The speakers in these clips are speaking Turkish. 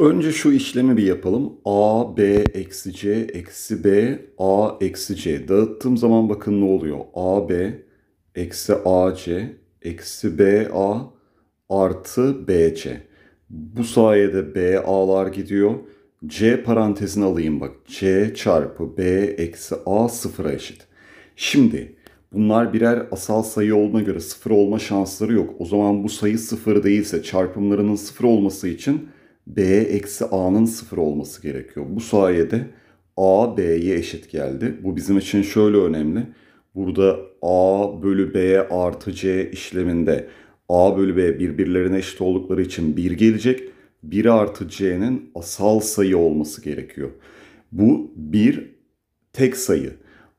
Önce şu işlemi bir yapalım. A, B, eksi C, eksi B, A, eksi C. Dağıttığım zaman bakın ne oluyor? A, B, eksi A, C, eksi B, A, artı B, C. Bu sayede B, A'lar gidiyor. C parantezini alayım bak. C çarpı B eksi A sıfıra eşit. Şimdi bunlar birer asal sayı olduğuna göre sıfır olma şansları yok. O zaman bu sayı sıfır değilse çarpımlarının sıfır olması için b eksi a'nın sıfır olması gerekiyor. Bu sayede a b'ye eşit geldi. Bu bizim için şöyle önemli. Burada a bölü b artı c işleminde a bölü b birbirlerine eşit oldukları için 1 gelecek. 1 artı c'nin asal sayı olması gerekiyor. Bu bir tek sayı.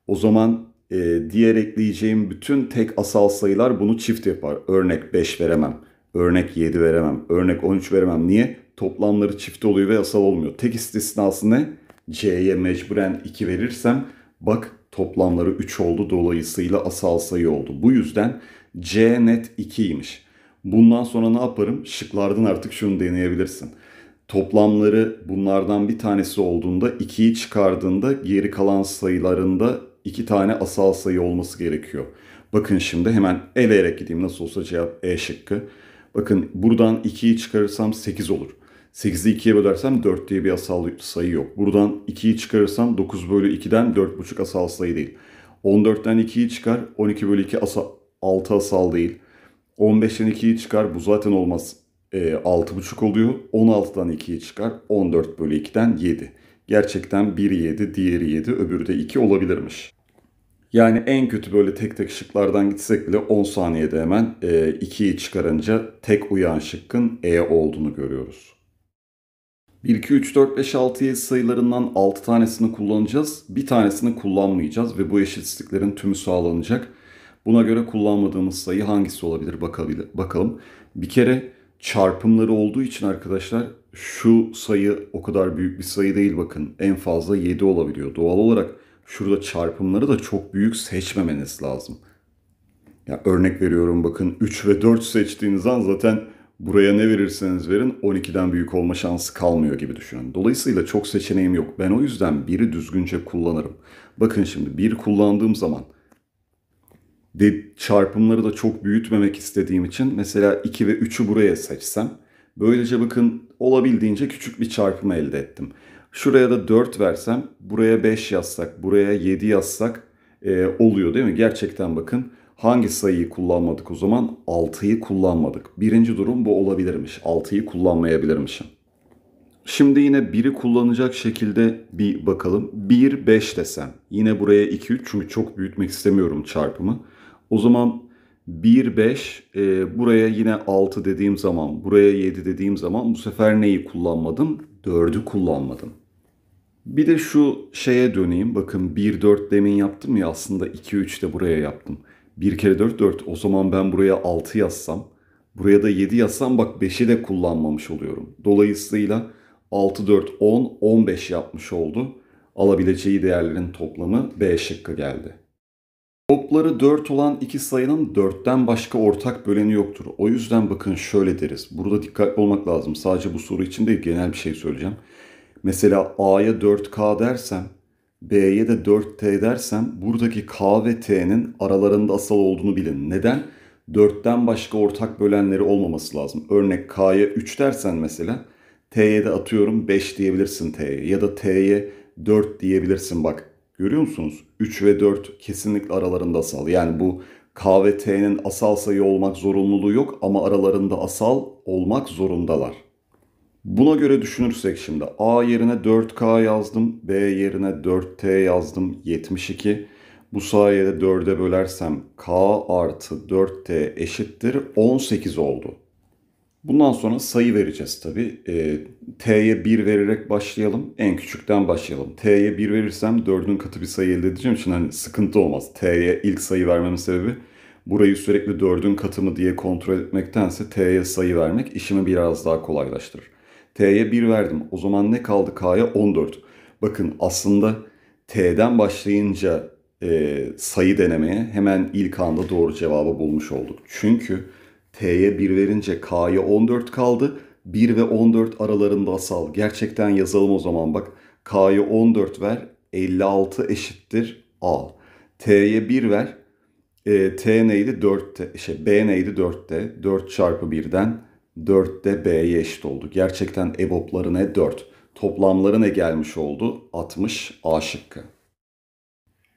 O zaman e, diğer ekleyeceğim bütün tek asal sayılar bunu çift yapar. Örnek 5 veremem. Örnek 7 veremem. Örnek 13 veremem. Niye? toplamları çift oluyor ve yasal olmuyor. Tek istisnası ne? C'ye mecburen 2 verirsem bak toplamları 3 oldu dolayısıyla asal sayı oldu. Bu yüzden C net 2'ymiş. Bundan sonra ne yaparım? Şıklardan artık şunu deneyebilirsin. Toplamları bunlardan bir tanesi olduğunda 2'yi çıkardığında geri kalan sayılarında 2 tane asal sayı olması gerekiyor. Bakın şimdi hemen eleyerek gideyim. Nasıl olsa cevap E şıkkı. Bakın buradan 2'yi çıkarırsam 8 olur. 8'i 2'ye bölersem 4 diye bir asal sayı yok. Buradan 2'yi çıkarırsam 9 bölü 2'den 4,5 asal sayı değil. 14'ten 2'yi çıkar 12 bölü 2 asa, 6 asal değil. 15'ten 2'yi çıkar bu zaten olmaz. E, ee, 6,5 oluyor. 16'dan 2'yi çıkar 14 bölü 2'den 7. Gerçekten biri 7, diğeri 7, öbürü de 2 olabilirmiş. Yani en kötü böyle tek tek şıklardan gitsek bile 10 saniyede hemen e, 2'yi çıkarınca tek uyan şıkkın E olduğunu görüyoruz. 2, 3, 4, 5, 6, 7 sayılarından 6 tanesini kullanacağız. Bir tanesini kullanmayacağız ve bu eşitsizliklerin tümü sağlanacak. Buna göre kullanmadığımız sayı hangisi olabilir bakalım. Bir kere çarpımları olduğu için arkadaşlar şu sayı o kadar büyük bir sayı değil bakın. En fazla 7 olabiliyor. Doğal olarak şurada çarpımları da çok büyük seçmemeniz lazım. Ya örnek veriyorum bakın 3 ve 4 seçtiğiniz an zaten buraya ne verirseniz verin 12'den büyük olma şansı kalmıyor gibi düşünün. Dolayısıyla çok seçeneğim yok. Ben o yüzden biri düzgünce kullanırım. Bakın şimdi bir kullandığım zaman de çarpımları da çok büyütmemek istediğim için mesela 2 ve 3'ü buraya seçsem böylece bakın olabildiğince küçük bir çarpımı elde ettim. Şuraya da 4 versem buraya 5 yazsak buraya 7 yazsak e, oluyor değil mi? Gerçekten bakın Hangi sayıyı kullanmadık o zaman? 6'yı kullanmadık. Birinci durum bu olabilirmiş. 6'yı kullanmayabilirmişim. Şimdi yine 1'i kullanacak şekilde bir bakalım. 1, 5 desem. Yine buraya 2, 3 çünkü çok büyütmek istemiyorum çarpımı. O zaman 1, 5 e, buraya yine 6 dediğim zaman, buraya 7 dediğim zaman bu sefer neyi kullanmadım? 4'ü kullanmadım. Bir de şu şeye döneyim. Bakın 1, 4 demin yaptım ya aslında 2, 3 de buraya yaptım. Bir kere 4 4. O zaman ben buraya 6 yazsam, buraya da 7 yazsam bak 5'i de kullanmamış oluyorum. Dolayısıyla 6 4 10 15 yapmış oldu. Alabileceği değerlerin toplamı B şıkkı geldi. Topları 4 olan iki sayının 4'ten başka ortak böleni yoktur. O yüzden bakın şöyle deriz. Burada dikkatli olmak lazım. Sadece bu soru için değil genel bir şey söyleyeceğim. Mesela A'ya 4K dersem B'ye de 4T dersem buradaki K ve T'nin aralarında asal olduğunu bilin. Neden? 4'ten başka ortak bölenleri olmaması lazım. Örnek K'ya 3 dersen mesela T'ye de atıyorum 5 diyebilirsin T'ye ya da T'ye 4 diyebilirsin bak. Görüyor musunuz? 3 ve 4 kesinlikle aralarında asal. Yani bu K ve T'nin asal sayı olmak zorunluluğu yok ama aralarında asal olmak zorundalar. Buna göre düşünürsek şimdi A yerine 4K yazdım, B yerine 4T yazdım 72. Bu sayede 4'e bölersem K artı 4T eşittir 18 oldu. Bundan sonra sayı vereceğiz tabi. E, ee, T'ye 1 vererek başlayalım. En küçükten başlayalım. T'ye 1 verirsem 4'ün katı bir sayı elde edeceğim için hani sıkıntı olmaz. T'ye ilk sayı vermemin sebebi burayı sürekli 4'ün katı mı diye kontrol etmektense T'ye sayı vermek işimi biraz daha kolaylaştırır. T'ye 1 verdim. O zaman ne kaldı K'ya? 14. Bakın aslında T'den başlayınca e, sayı denemeye hemen ilk anda doğru cevabı bulmuş olduk. Çünkü T'ye 1 verince K'ya 14 kaldı. 1 ve 14 aralarında asal. Gerçekten yazalım o zaman bak. K'ya 14 ver. 56 eşittir A. T'ye 1 ver. E, T neydi? 4'te. Şey, B neydi? 4'te. 4 çarpı 1'den 4 de B'ye eşit oldu. Gerçekten EBOB'ları ne? 4. Toplamları ne gelmiş oldu? 60 A şıkkı.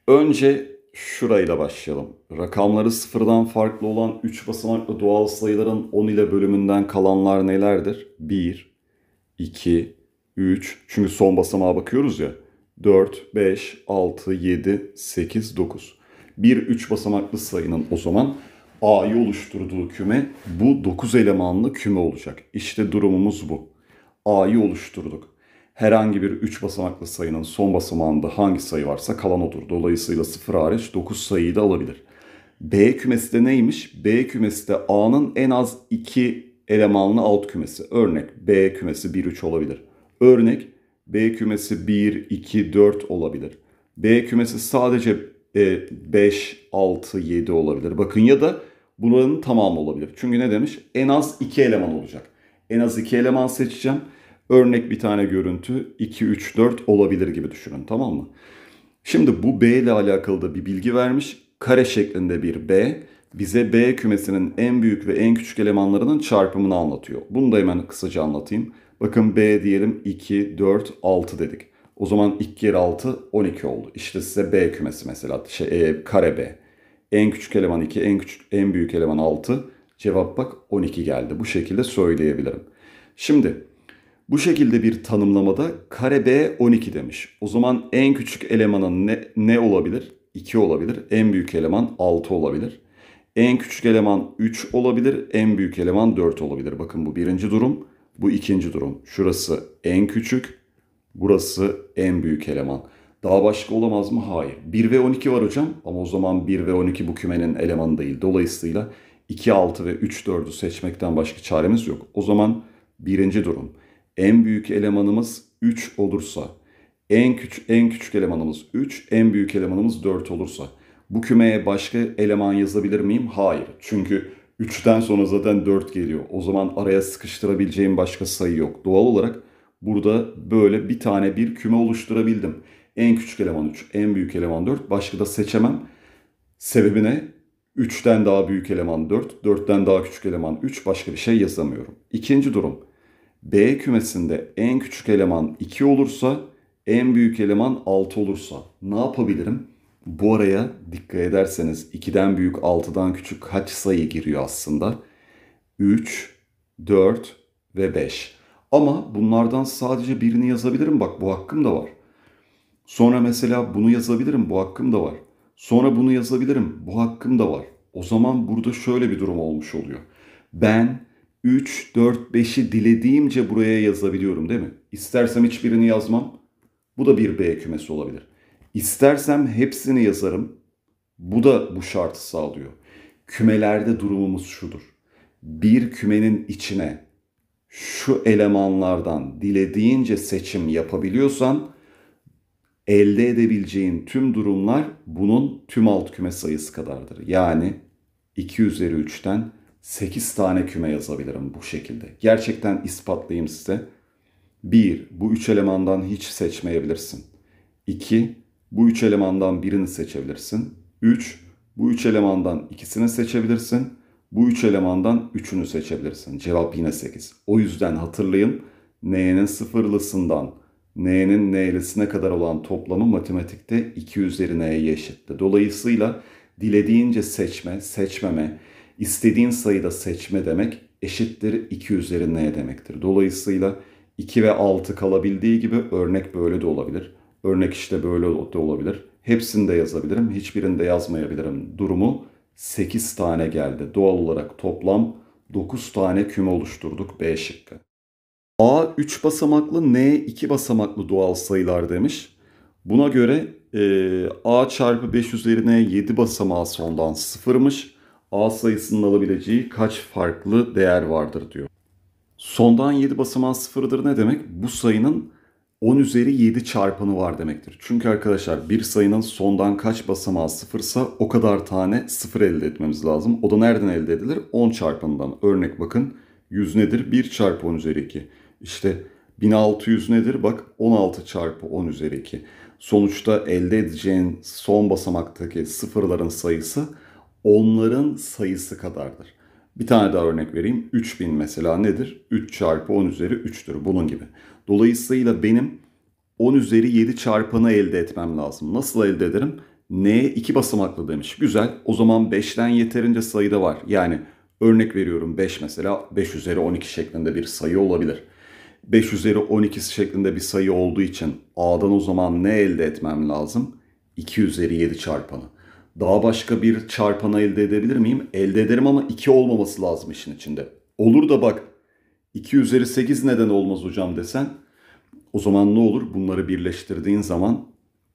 Önce şurayla başlayalım. Rakamları sıfırdan farklı olan 3 basamaklı doğal sayıların 10 ile bölümünden kalanlar nelerdir? 1, 2, 3. Çünkü son basamağa bakıyoruz ya. 4, 5, 6, 7, 8, 9. Bir 3 basamaklı sayının o zaman A'yı oluşturduğu küme bu 9 elemanlı küme olacak. İşte durumumuz bu. A'yı oluşturduk. Herhangi bir 3 basamaklı sayının son basamağında hangi sayı varsa kalan odur. Dolayısıyla 0 hariç 9 sayıyı da alabilir. B kümesi de neymiş? B kümesi de A'nın en az 2 elemanlı alt kümesi. Örnek B kümesi 1-3 olabilir. Örnek B kümesi 1-2-4 olabilir. B kümesi sadece e, 5, 6, 7 olabilir. Bakın ya da Buranın tamamı olabilir. Çünkü ne demiş? En az iki eleman olacak. En az iki eleman seçeceğim. Örnek bir tane görüntü 2, 3, 4 olabilir gibi düşünün tamam mı? Şimdi bu B ile alakalı da bir bilgi vermiş. Kare şeklinde bir B bize B kümesinin en büyük ve en küçük elemanlarının çarpımını anlatıyor. Bunu da hemen kısaca anlatayım. Bakın B diyelim 2, 4, 6 dedik. O zaman 2 kere 6 12 oldu. İşte size B kümesi mesela şey, e, kare B. En küçük eleman 2, en küçük en büyük eleman 6. Cevap bak 12 geldi. Bu şekilde söyleyebilirim. Şimdi bu şekilde bir tanımlamada kare B 12 demiş. O zaman en küçük elemanın ne, ne olabilir? 2 olabilir. En büyük eleman 6 olabilir. En küçük eleman 3 olabilir. En büyük eleman 4 olabilir. Bakın bu birinci durum. Bu ikinci durum. Şurası en küçük. Burası en büyük eleman. Daha başka olamaz mı? Hayır. 1 ve 12 var hocam ama o zaman 1 ve 12 bu kümenin elemanı değil. Dolayısıyla 2, 6 ve 3, 4'ü seçmekten başka çaremiz yok. O zaman birinci durum. En büyük elemanımız 3 olursa, en küçük en küçük elemanımız 3, en büyük elemanımız 4 olursa bu kümeye başka eleman yazabilir miyim? Hayır. Çünkü 3'ten sonra zaten 4 geliyor. O zaman araya sıkıştırabileceğim başka sayı yok. Doğal olarak burada böyle bir tane bir küme oluşturabildim. En küçük eleman 3, en büyük eleman 4. Başka da seçemem. Sebebi ne? 3'ten daha büyük eleman 4, 4'ten daha küçük eleman 3. Başka bir şey yazamıyorum. İkinci durum. B kümesinde en küçük eleman 2 olursa, en büyük eleman 6 olursa ne yapabilirim? Bu araya dikkat ederseniz 2'den büyük 6'dan küçük kaç sayı giriyor aslında? 3, 4 ve 5. Ama bunlardan sadece birini yazabilirim. Bak bu hakkım da var. Sonra mesela bunu yazabilirim, bu hakkım da var. Sonra bunu yazabilirim, bu hakkım da var. O zaman burada şöyle bir durum olmuş oluyor. Ben 3, 4, 5'i dilediğimce buraya yazabiliyorum değil mi? İstersem hiçbirini yazmam. Bu da bir B kümesi olabilir. İstersem hepsini yazarım. Bu da bu şartı sağlıyor. Kümelerde durumumuz şudur. Bir kümenin içine şu elemanlardan dilediğince seçim yapabiliyorsan elde edebileceğin tüm durumlar bunun tüm alt küme sayısı kadardır. Yani 2 üzeri 3'ten 8 tane küme yazabilirim bu şekilde. Gerçekten ispatlayayım size. 1. Bu 3 elemandan hiç seçmeyebilirsin. 2. Bu 3 elemandan birini seçebilirsin. 3. Bu 3 elemandan ikisini seçebilirsin. Bu 3 üç elemandan 3'ünü seçebilirsin. Cevap yine 8. O yüzden hatırlayın. N'nin sıfırlısından n'nin n'lisine kadar olan toplamı matematikte 2 üzeri n'ye eşitti. Dolayısıyla dilediğince seçme, seçmeme, istediğin sayıda seçme demek eşittir 2 üzeri n demektir. Dolayısıyla 2 ve 6 kalabildiği gibi örnek böyle de olabilir. Örnek işte böyle de olabilir. Hepsini de yazabilirim, hiçbirini de yazmayabilirim. Durumu 8 tane geldi. Doğal olarak toplam 9 tane küme oluşturduk B şıkkı. A 3 basamaklı, N 2 basamaklı doğal sayılar demiş. Buna göre e, A çarpı 5 üzerine 7 basamağı sondan sıfırmış. A sayısının alabileceği kaç farklı değer vardır diyor. Sondan 7 basamağı sıfırdır ne demek? Bu sayının 10 üzeri 7 çarpanı var demektir. Çünkü arkadaşlar bir sayının sondan kaç basamağı sıfırsa o kadar tane sıfır elde etmemiz lazım. O da nereden elde edilir? 10 çarpanından. Örnek bakın 100 nedir? 1 çarpı 10 üzeri 2. İşte 1600 nedir? Bak 16 çarpı 10 üzeri 2. Sonuçta elde edeceğin son basamaktaki sıfırların sayısı onların sayısı kadardır. Bir tane daha örnek vereyim. 3000 mesela nedir? 3 çarpı 10 üzeri 3'tür bunun gibi. Dolayısıyla benim 10 üzeri 7 çarpanı elde etmem lazım. Nasıl elde ederim? N 2 basamaklı demiş. Güzel. O zaman 5'ten yeterince sayıda var. Yani örnek veriyorum 5 mesela 5 üzeri 12 şeklinde bir sayı olabilir. 5 üzeri 12'si şeklinde bir sayı olduğu için A'dan o zaman ne elde etmem lazım? 2 üzeri 7 çarpanı. Daha başka bir çarpanı elde edebilir miyim? Elde ederim ama 2 olmaması lazım işin içinde. Olur da bak 2 üzeri 8 neden olmaz hocam desen o zaman ne olur? Bunları birleştirdiğin zaman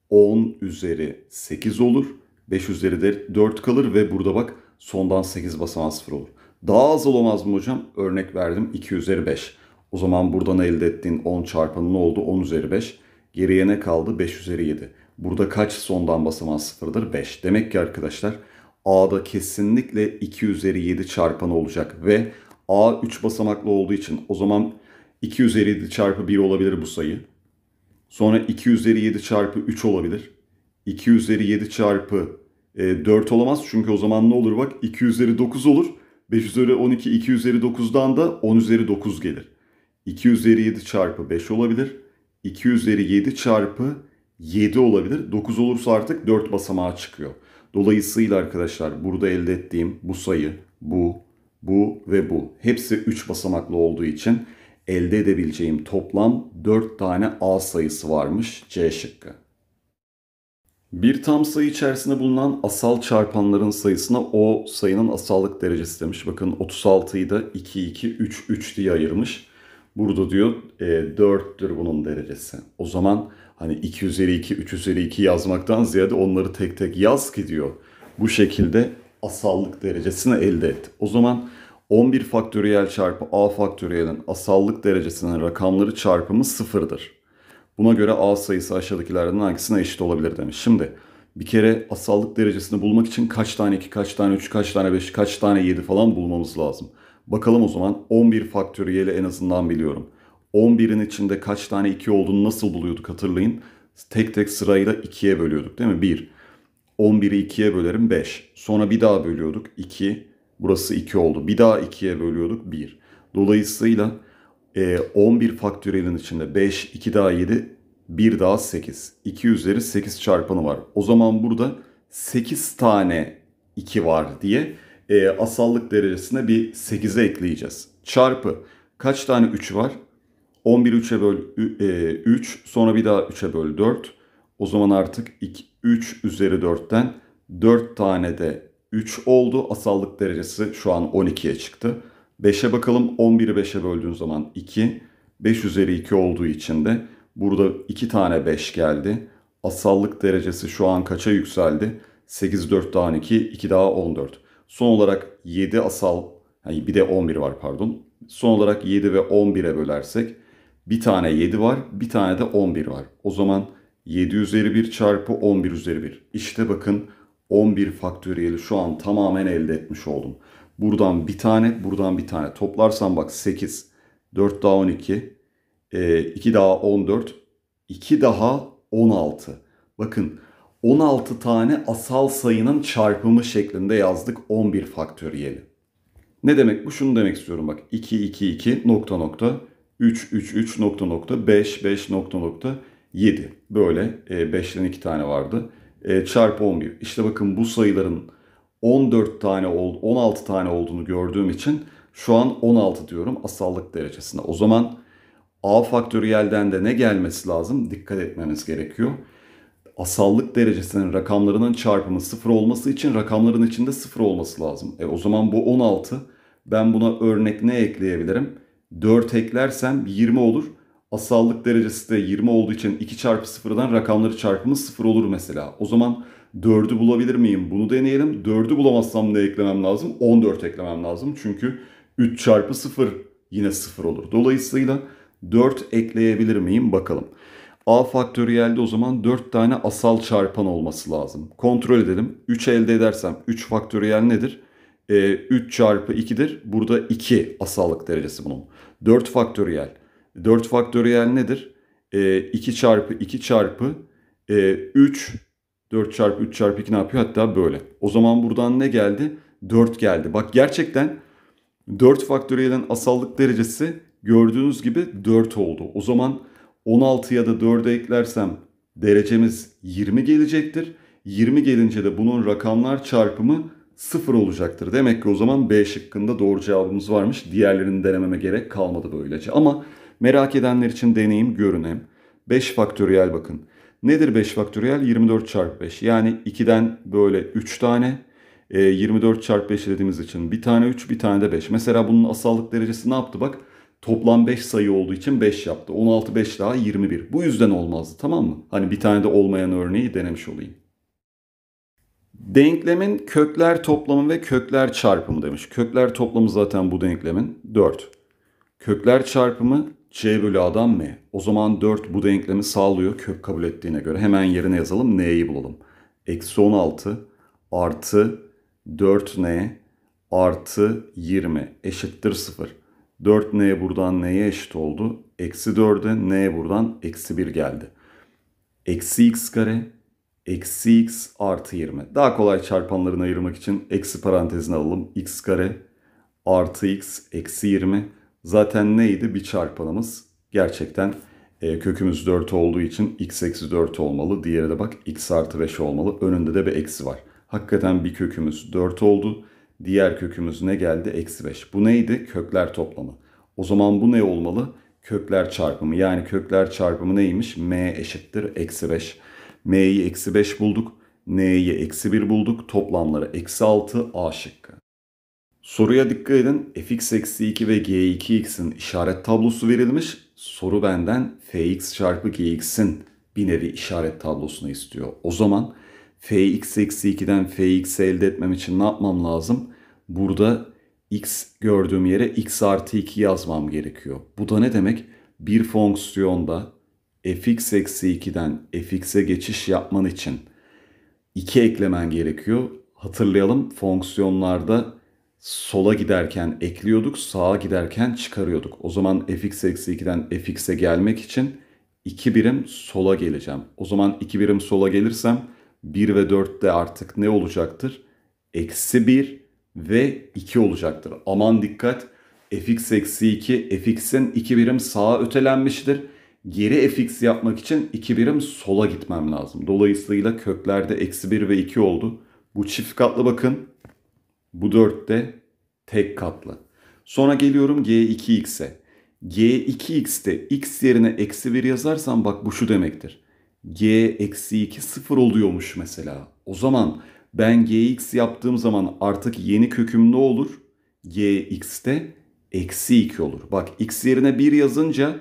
10 üzeri 8 olur. 5 üzeri de 4 kalır ve burada bak sondan 8 basamağı 0 olur. Daha az olamaz mı hocam? Örnek verdim 2 üzeri 5. O zaman buradan elde ettiğin 10 çarpanı ne oldu? 10 üzeri 5. Geriye ne kaldı? 5 üzeri 7. Burada kaç sondan basamağın sıfırdır? 5. Demek ki arkadaşlar A'da kesinlikle 2 üzeri 7 çarpanı olacak ve A 3 basamaklı olduğu için o zaman 2 üzeri 7 çarpı 1 olabilir bu sayı. Sonra 2 üzeri 7 çarpı 3 olabilir. 2 üzeri 7 çarpı 4 e, olamaz çünkü o zaman ne olur bak 2 üzeri 9 olur. 5 üzeri 12 2 üzeri 9'dan da 10 üzeri 9 gelir. 2 üzeri 7 çarpı 5 olabilir. 2 üzeri 7 çarpı 7 olabilir. 9 olursa artık 4 basamağa çıkıyor. Dolayısıyla arkadaşlar burada elde ettiğim bu sayı, bu, bu ve bu. Hepsi 3 basamaklı olduğu için elde edebileceğim toplam 4 tane A sayısı varmış C şıkkı. Bir tam sayı içerisinde bulunan asal çarpanların sayısına o sayının asallık derecesi demiş. Bakın 36'yı da 2, 2, 3, 3 diye ayırmış. Burada diyor e, 4'tür bunun derecesi. O zaman hani 2 üzeri 2, 3 üzeri 2 yazmaktan ziyade onları tek tek yaz ki diyor. Bu şekilde asallık derecesini elde et. O zaman 11 faktöriyel çarpı a faktöriyelin asallık derecesinin rakamları çarpımı sıfırdır. Buna göre a sayısı aşağıdakilerden hangisine eşit olabilir demiş. Şimdi bir kere asallık derecesini bulmak için kaç tane 2, kaç tane 3, kaç tane 5, kaç tane 7 falan bulmamız lazım. Bakalım o zaman 11 faktöriyeli en azından biliyorum. 11'in içinde kaç tane 2 olduğunu nasıl buluyorduk hatırlayın. Tek tek sırayla 2'ye bölüyorduk değil mi? 1. 11'i 2'ye bölerim 5. Sonra bir daha bölüyorduk 2. Burası 2 oldu. Bir daha 2'ye bölüyorduk 1. Dolayısıyla 11 e, faktöriyelin içinde 5, 2 daha 7, 1 daha 8. 2 üzeri 8 çarpanı var. O zaman burada 8 tane 2 var diye e, asallık derecesine bir 8'e ekleyeceğiz. Çarpı kaç tane 3 var? 11 3'e böl e, 3 sonra bir daha 3'e böl 4. O zaman artık 2, 3 üzeri 4'ten 4 tane de 3 oldu. Asallık derecesi şu an 12'ye çıktı. 5'e bakalım 11'i 5'e böldüğün zaman 2. 5 üzeri 2 olduğu için de burada 2 tane 5 geldi. Asallık derecesi şu an kaça yükseldi? 8, 4 daha 2, 2 daha 14. Son olarak 7 asal, yani bir de 11 var pardon. Son olarak 7 ve 11'e bölersek bir tane 7 var, bir tane de 11 var. O zaman 7 üzeri 1 çarpı 11 üzeri 1. İşte bakın 11 faktöriyeli şu an tamamen elde etmiş oldum. Buradan bir tane, buradan bir tane. Toplarsam bak 8, 4 daha 12, 2 e, daha 14, 2 daha 16. Bakın 16 tane asal sayının çarpımı şeklinde yazdık 11 faktöriyeli. Ne demek bu? Şunu demek istiyorum bak. 2, 2, 2 nokta nokta 3, 3, 3 nokta nokta 5, 5 nokta nokta 7. Böyle e, 5'ten 2 tane vardı. E, çarpı 11. İşte bakın bu sayıların 14 tane oldu, 16 tane olduğunu gördüğüm için şu an 16 diyorum asallık derecesinde. O zaman A faktöriyelden de ne gelmesi lazım? Dikkat etmemiz gerekiyor asallık derecesinin rakamlarının çarpımı sıfır olması için rakamların içinde sıfır olması lazım. E o zaman bu 16. Ben buna örnek ne ekleyebilirim? 4 eklersem 20 olur. Asallık derecesi de 20 olduğu için 2 çarpı 0'dan rakamları çarpımı 0 olur mesela. O zaman 4'ü bulabilir miyim? Bunu deneyelim. 4'ü bulamazsam ne eklemem lazım? 14 eklemem lazım. Çünkü 3 çarpı 0 yine 0 olur. Dolayısıyla 4 ekleyebilir miyim bakalım. A faktöriyelde o zaman 4 tane asal çarpan olması lazım. Kontrol edelim. 3 elde edersem 3 faktöriyel nedir? E, ee, 3 çarpı 2'dir. Burada 2 asallık derecesi bunun. 4 faktöriyel. 4 faktöriyel nedir? E, ee, 2 çarpı 2 çarpı e, 3. 4 çarpı 3 çarpı 2 ne yapıyor? Hatta böyle. O zaman buradan ne geldi? 4 geldi. Bak gerçekten 4 faktöriyelin asallık derecesi gördüğünüz gibi 4 oldu. O zaman 16 ya da 4'e eklersem derecemiz 20 gelecektir. 20 gelince de bunun rakamlar çarpımı 0 olacaktır. Demek ki o zaman B şıkkında doğru cevabımız varmış. Diğerlerini denememe gerek kalmadı böylece. Ama merak edenler için deneyim görünem. 5 faktöriyel bakın. Nedir 5 faktöriyel? 24 çarpı 5. Yani 2'den böyle 3 tane. 24 ee, çarpı 5 dediğimiz için bir tane 3 bir tane de 5. Mesela bunun asallık derecesi ne yaptı bak? Toplam 5 sayı olduğu için 5 yaptı. 16 5 daha 21. Bu yüzden olmazdı tamam mı? Hani bir tane de olmayan örneği denemiş olayım. Denklemin kökler toplamı ve kökler çarpımı demiş. Kökler toplamı zaten bu denklemin 4. Kökler çarpımı C bölü adam M. O zaman 4 bu denklemi sağlıyor kök kabul ettiğine göre. Hemen yerine yazalım N'yi bulalım. Eksi 16 artı 4N artı 20 eşittir 0. 4n buradan neye eşit oldu? Eksi 4'e n buradan eksi 1 geldi. Eksi x kare eksi x artı 20. Daha kolay çarpanlarını ayırmak için eksi parantezine alalım. x kare artı x eksi 20. Zaten neydi? Bir çarpanımız. Gerçekten e, kökümüz 4 olduğu için x eksi 4 olmalı. Diğeri de bak x artı 5 olmalı. Önünde de bir eksi var. Hakikaten bir kökümüz 4 oldu. Diğer kökümüz ne geldi? Eksi 5. Bu neydi? Kökler toplamı. O zaman bu ne olmalı? Kökler çarpımı. Yani kökler çarpımı neymiş? M eşittir eksi 5. M'yi eksi 5 bulduk. N'yi eksi 1 bulduk. Toplamları eksi 6 A şıkkı. Soruya dikkat edin. fx eksi 2 ve g2x'in işaret tablosu verilmiş. Soru benden fx çarpı gx'in bir nevi işaret tablosunu istiyor. O zaman fx eksi 2'den fx elde etmem için ne yapmam lazım? Burada x gördüğüm yere x artı 2 yazmam gerekiyor. Bu da ne demek? Bir fonksiyonda fx eksi 2'den fx'e geçiş yapman için 2 eklemen gerekiyor. Hatırlayalım fonksiyonlarda sola giderken ekliyorduk, sağa giderken çıkarıyorduk. O zaman fx eksi 2'den fx'e gelmek için 2 birim sola geleceğim. O zaman 2 birim sola gelirsem 1 ve 4'te artık ne olacaktır? Eksi 1 ve 2 olacaktır. Aman dikkat fx eksi 2 fx'in 2 birim sağa ötelenmiştir. Geri fx yapmak için 2 birim sola gitmem lazım. Dolayısıyla köklerde eksi 1 ve 2 oldu. Bu çift katlı bakın. Bu 4'te tek katlı. Sonra geliyorum g2x'e. g2x'te x yerine eksi 1 yazarsam bak bu şu demektir g eksi 2 sıfır oluyormuş mesela. O zaman ben gx yaptığım zaman artık yeni köküm ne olur? de eksi 2 olur. Bak x yerine 1 yazınca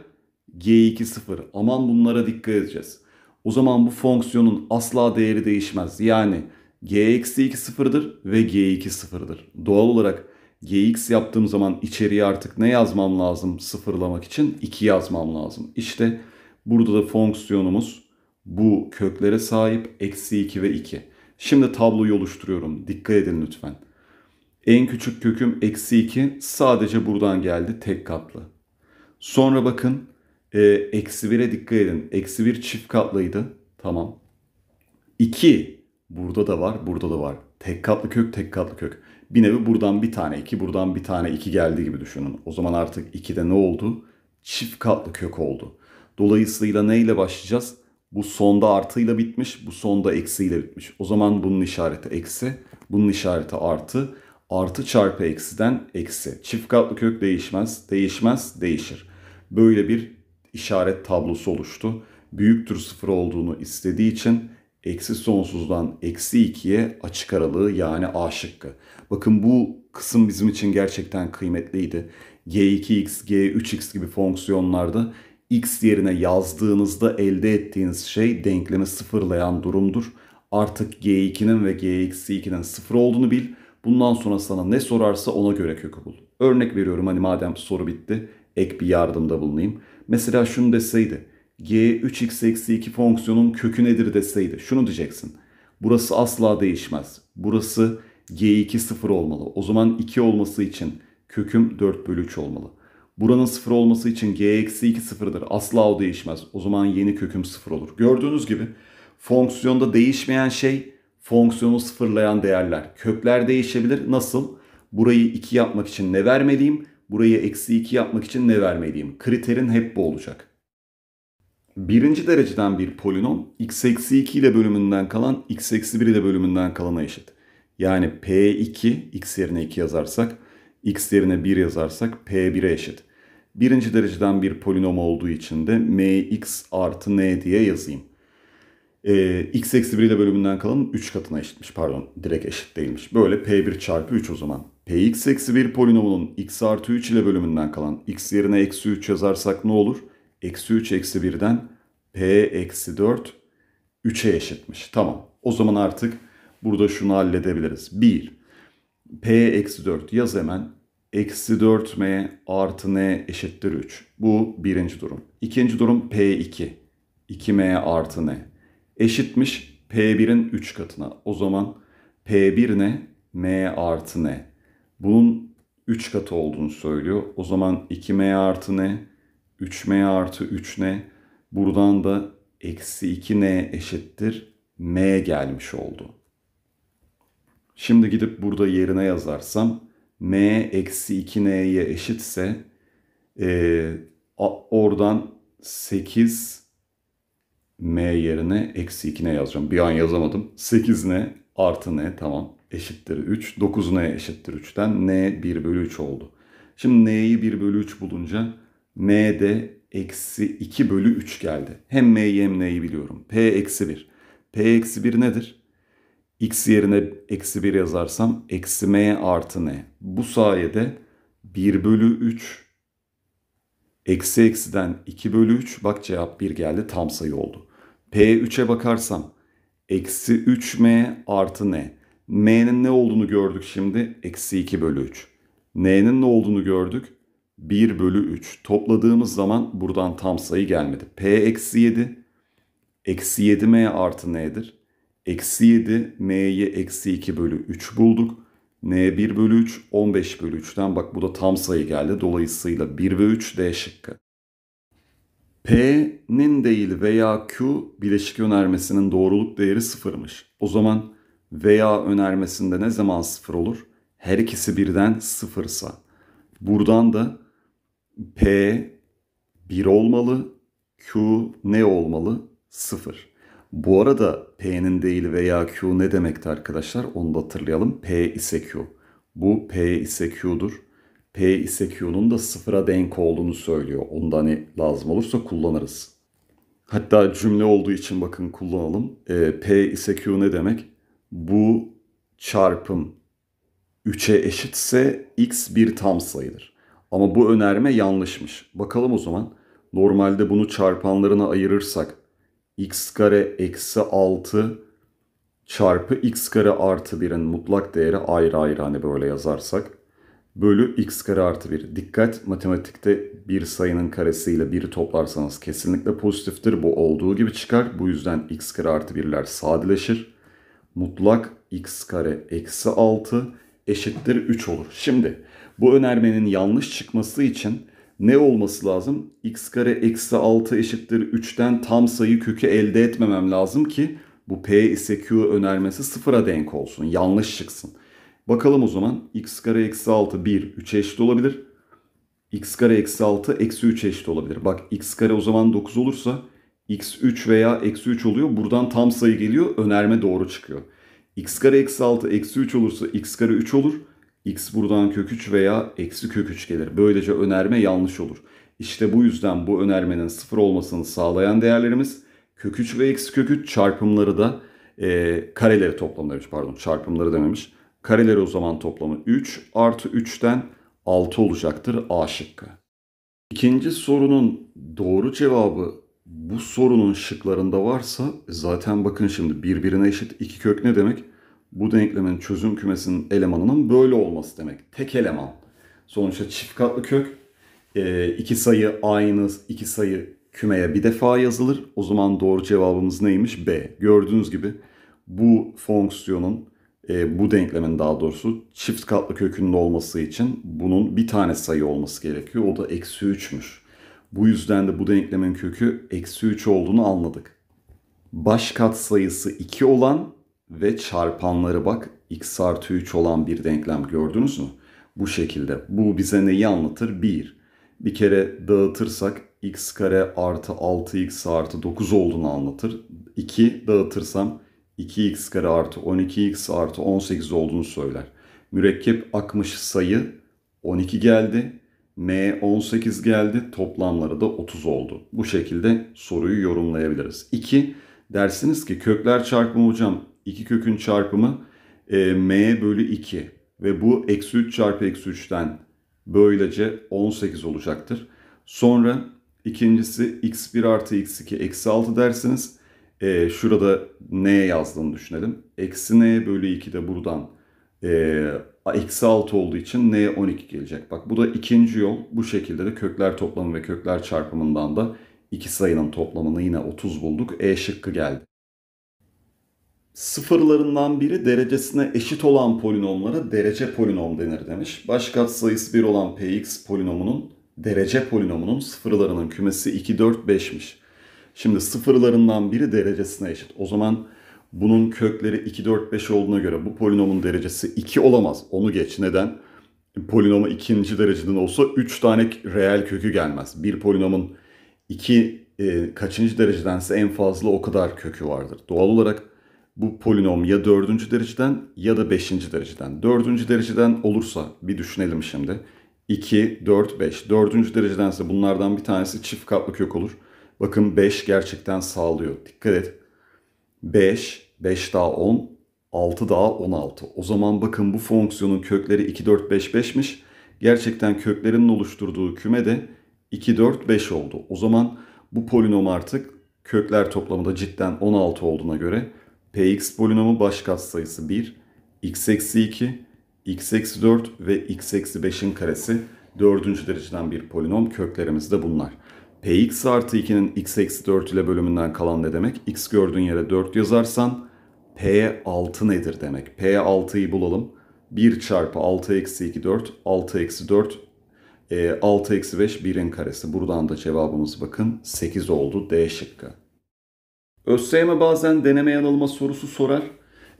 g2 sıfır. Aman bunlara dikkat edeceğiz. O zaman bu fonksiyonun asla değeri değişmez. Yani g eksi 2 sıfırdır ve g2 sıfırdır. Doğal olarak gx yaptığım zaman içeriye artık ne yazmam lazım sıfırlamak için? 2 yazmam lazım. İşte burada da fonksiyonumuz bu köklere sahip eksi 2 ve 2. Şimdi tabloyu oluşturuyorum. Dikkat edin lütfen. En küçük köküm eksi 2 sadece buradan geldi tek katlı. Sonra bakın e, eksi 1'e dikkat edin. Eksi 1 çift katlıydı. Tamam. 2 burada da var burada da var. Tek katlı kök tek katlı kök. Bir nevi buradan bir tane 2 buradan bir tane 2 geldi gibi düşünün. O zaman artık 2'de ne oldu? Çift katlı kök oldu. Dolayısıyla neyle başlayacağız? Bu sonda artıyla bitmiş, bu sonda eksiyle bitmiş. O zaman bunun işareti eksi, bunun işareti artı. Artı çarpı eksiden eksi. Çift katlı kök değişmez, değişmez, değişir. Böyle bir işaret tablosu oluştu. Büyüktür sıfır olduğunu istediği için eksi sonsuzdan eksi 2'ye açık aralığı yani A şıkkı. Bakın bu kısım bizim için gerçekten kıymetliydi. G2x, G3x gibi fonksiyonlarda x yerine yazdığınızda elde ettiğiniz şey denklemi sıfırlayan durumdur. Artık g2'nin ve g-2'nin sıfır olduğunu bil. Bundan sonra sana ne sorarsa ona göre kökü bul. Örnek veriyorum hani madem soru bitti ek bir yardımda bulunayım. Mesela şunu deseydi g3x 2 fonksiyonun kökü nedir deseydi şunu diyeceksin. Burası asla değişmez. Burası g2 sıfır olmalı. O zaman 2 olması için köküm 4 bölü 3 olmalı. Buranın sıfır olması için g-2 sıfırdır. Asla o değişmez. O zaman yeni köküm sıfır olur. Gördüğünüz gibi fonksiyonda değişmeyen şey fonksiyonu sıfırlayan değerler. Kökler değişebilir. Nasıl? Burayı 2 yapmak için ne vermeliyim? Burayı eksi 2 yapmak için ne vermeliyim? Kriterin hep bu olacak. Birinci dereceden bir polinom x eksi 2 ile bölümünden kalan x eksi 1 ile bölümünden kalana eşit. Yani p2 x yerine 2 yazarsak x yerine 1 yazarsak p 1'e eşit. Birinci dereceden bir polinom olduğu için de mx artı n diye yazayım. Ee, x eksi 1 ile bölümünden kalan 3 katına eşitmiş. Pardon direkt eşit değilmiş. Böyle p1 çarpı 3 o zaman. px eksi 1 polinomunun x artı 3 ile bölümünden kalan x yerine eksi 3 yazarsak ne olur? Eksi 3 eksi 1'den p eksi 4 3'e eşitmiş. Tamam. O zaman artık burada şunu halledebiliriz. 1. p eksi 4 yaz hemen. Eksi 4m artı n eşittir 3. Bu birinci durum. İkinci durum p2. 2m artı n. Eşitmiş p1'in 3 katına. O zaman p1 ne? m artı n. Bunun 3 katı olduğunu söylüyor. O zaman 2m artı n. 3m artı 3n. Buradan da eksi 2n eşittir m gelmiş oldu. Şimdi gidip burada yerine yazarsam m eksi 2n'ye eşitse e, oradan 8 m yerine eksi 2 n yazacağım. Bir an yazamadım. 8 ne artı ne tamam eşittir 3. 9 n eşittir 3'ten n 1 bölü 3 oldu. Şimdi n'yi 1 bölü 3 bulunca m de eksi 2 bölü 3 geldi. Hem m'yi hem n'yi biliyorum. p eksi 1. p eksi 1 nedir? x yerine eksi 1 yazarsam eksi m artı n. Bu sayede 1 bölü 3 eksi eksiden 2 bölü 3 bak cevap 1 geldi tam sayı oldu. P3'e bakarsam eksi 3m artı n. m'nin ne olduğunu gördük şimdi eksi 2 bölü 3. n'nin ne olduğunu gördük 1 bölü 3. Topladığımız zaman buradan tam sayı gelmedi. P eksi 7 eksi 7m artı n'dir. Eksi 7, n'yi eksi 2 bölü 3 bulduk. n 1 bölü 3, 15 bölü 3'ten bak bu da tam sayı geldi. Dolayısıyla 1 ve 3 D şıkkı. P'nin değil veya Q bileşik önermesinin doğruluk değeri sıfırmış. O zaman veya önermesinde ne zaman sıfır olur? Her ikisi birden sıfırsa. Buradan da P 1 olmalı, Q ne olmalı? Sıfır. Bu arada P'nin değil veya Q ne demekti arkadaşlar? Onu da hatırlayalım. P ise Q. Bu P ise Q'dur. P ise Q'nun da sıfıra denk olduğunu söylüyor. Ondan hani lazım olursa kullanırız. Hatta cümle olduğu için bakın kullanalım. E, P ise Q ne demek? Bu çarpım 3'e eşitse x bir tam sayıdır. Ama bu önerme yanlışmış. Bakalım o zaman. Normalde bunu çarpanlarına ayırırsak x kare eksi 6 çarpı x kare artı 1'in mutlak değeri ayrı ayrı hani böyle yazarsak bölü x kare artı 1. Dikkat matematikte bir sayının karesiyle 1'i toplarsanız kesinlikle pozitiftir. Bu olduğu gibi çıkar. Bu yüzden x kare artı 1'ler sadeleşir. Mutlak x kare eksi 6 eşittir 3 olur. Şimdi bu önermenin yanlış çıkması için ne olması lazım? x kare eksi 6 eşittir 3'ten tam sayı kökü elde etmemem lazım ki bu p ise q önermesi sıfıra denk olsun. Yanlış çıksın. Bakalım o zaman x kare eksi 6 1 3'e eşit olabilir. x kare eksi 6 eksi 3'e eşit olabilir. Bak x kare o zaman 9 olursa x3 veya eksi 3 oluyor. Buradan tam sayı geliyor. Önerme doğru çıkıyor. x kare eksi 6 eksi 3 olursa x kare 3 olur x buradan kök 3 veya eksi kök 3 gelir. Böylece önerme yanlış olur. İşte bu yüzden bu önermenin sıfır olmasını sağlayan değerlerimiz kök 3 ve eksi kök 3 çarpımları da e, kareleri toplamı demiş pardon çarpımları dememiş. Kareleri o zaman toplamı 3 artı 3'ten 6 olacaktır A şıkkı. İkinci sorunun doğru cevabı bu sorunun şıklarında varsa zaten bakın şimdi birbirine eşit iki kök ne demek? bu denklemin çözüm kümesinin elemanının böyle olması demek. Tek eleman. Sonuçta çift katlı kök ee, iki sayı aynı iki sayı kümeye bir defa yazılır. O zaman doğru cevabımız neymiş? B. Gördüğünüz gibi bu fonksiyonun e, bu denklemin daha doğrusu çift katlı kökünde olması için bunun bir tane sayı olması gerekiyor. O da eksi 3'müş. Bu yüzden de bu denklemin kökü eksi 3 olduğunu anladık. Baş kat sayısı 2 olan ve çarpanları bak x artı 3 olan bir denklem gördünüz mü? Bu şekilde. Bu bize neyi anlatır? 1. Bir kere dağıtırsak x kare artı 6x artı 9 olduğunu anlatır. 2 dağıtırsam 2x kare artı 12x artı 18 olduğunu söyler. Mürekkep akmış sayı 12 geldi. M 18 geldi. Toplamları da 30 oldu. Bu şekilde soruyu yorumlayabiliriz. 2. Dersiniz ki kökler çarpımı hocam 2 kökün çarpımı e, m bölü 2 ve bu eksi 3 çarpı eksi 3'ten böylece 18 olacaktır. Sonra ikincisi x1 artı x2 eksi 6 dersiniz. E, şurada n yazdığını düşünelim. Eksi n bölü 2 de buradan e, eksi 6 olduğu için n'ye 12 gelecek. Bak bu da ikinci yol. Bu şekilde de kökler toplamı ve kökler çarpımından da iki sayının toplamını yine 30 bulduk. E şıkkı geldi sıfırlarından biri derecesine eşit olan polinomlara derece polinom denir demiş. Başkatsayısı 1 olan px polinomunun derece polinomunun sıfırlarının kümesi 2, 4, 5'miş. Şimdi sıfırlarından biri derecesine eşit. O zaman bunun kökleri 2, 4, 5 olduğuna göre bu polinomun derecesi 2 olamaz. Onu geç. Neden? Polinoma ikinci dereceden olsa 3 tane reel kökü gelmez. Bir polinomun 2 e, kaçıncı derecedense en fazla o kadar kökü vardır. Doğal olarak bu polinom ya dördüncü dereceden ya da beşinci dereceden. Dördüncü dereceden olursa bir düşünelim şimdi. 2, 4, 5. Dördüncü derecedense bunlardan bir tanesi çift katlı kök olur. Bakın 5 gerçekten sağlıyor. Dikkat et. 5, 5 daha 10, 6 daha 16. O zaman bakın bu fonksiyonun kökleri 2, 4, 5, 5'miş. Gerçekten köklerinin oluşturduğu küme de 2, 4, 5 oldu. O zaman bu polinom artık kökler toplamında cidden 16 olduğuna göre Px polinomu baş sayısı 1, x eksi 2, x eksi 4 ve x eksi 5'in karesi dördüncü dereceden bir polinom köklerimiz de bunlar. Px artı 2'nin x eksi 4 ile bölümünden kalan ne demek? x gördüğün yere 4 yazarsan P6 nedir demek? P6'yı bulalım. 1 çarpı 6 eksi 2 4, 6 eksi 4, 6 e, eksi 5 1'in karesi. Buradan da cevabımız bakın 8 oldu D şıkkı. ÖSYM bazen deneme yanılma sorusu sorar.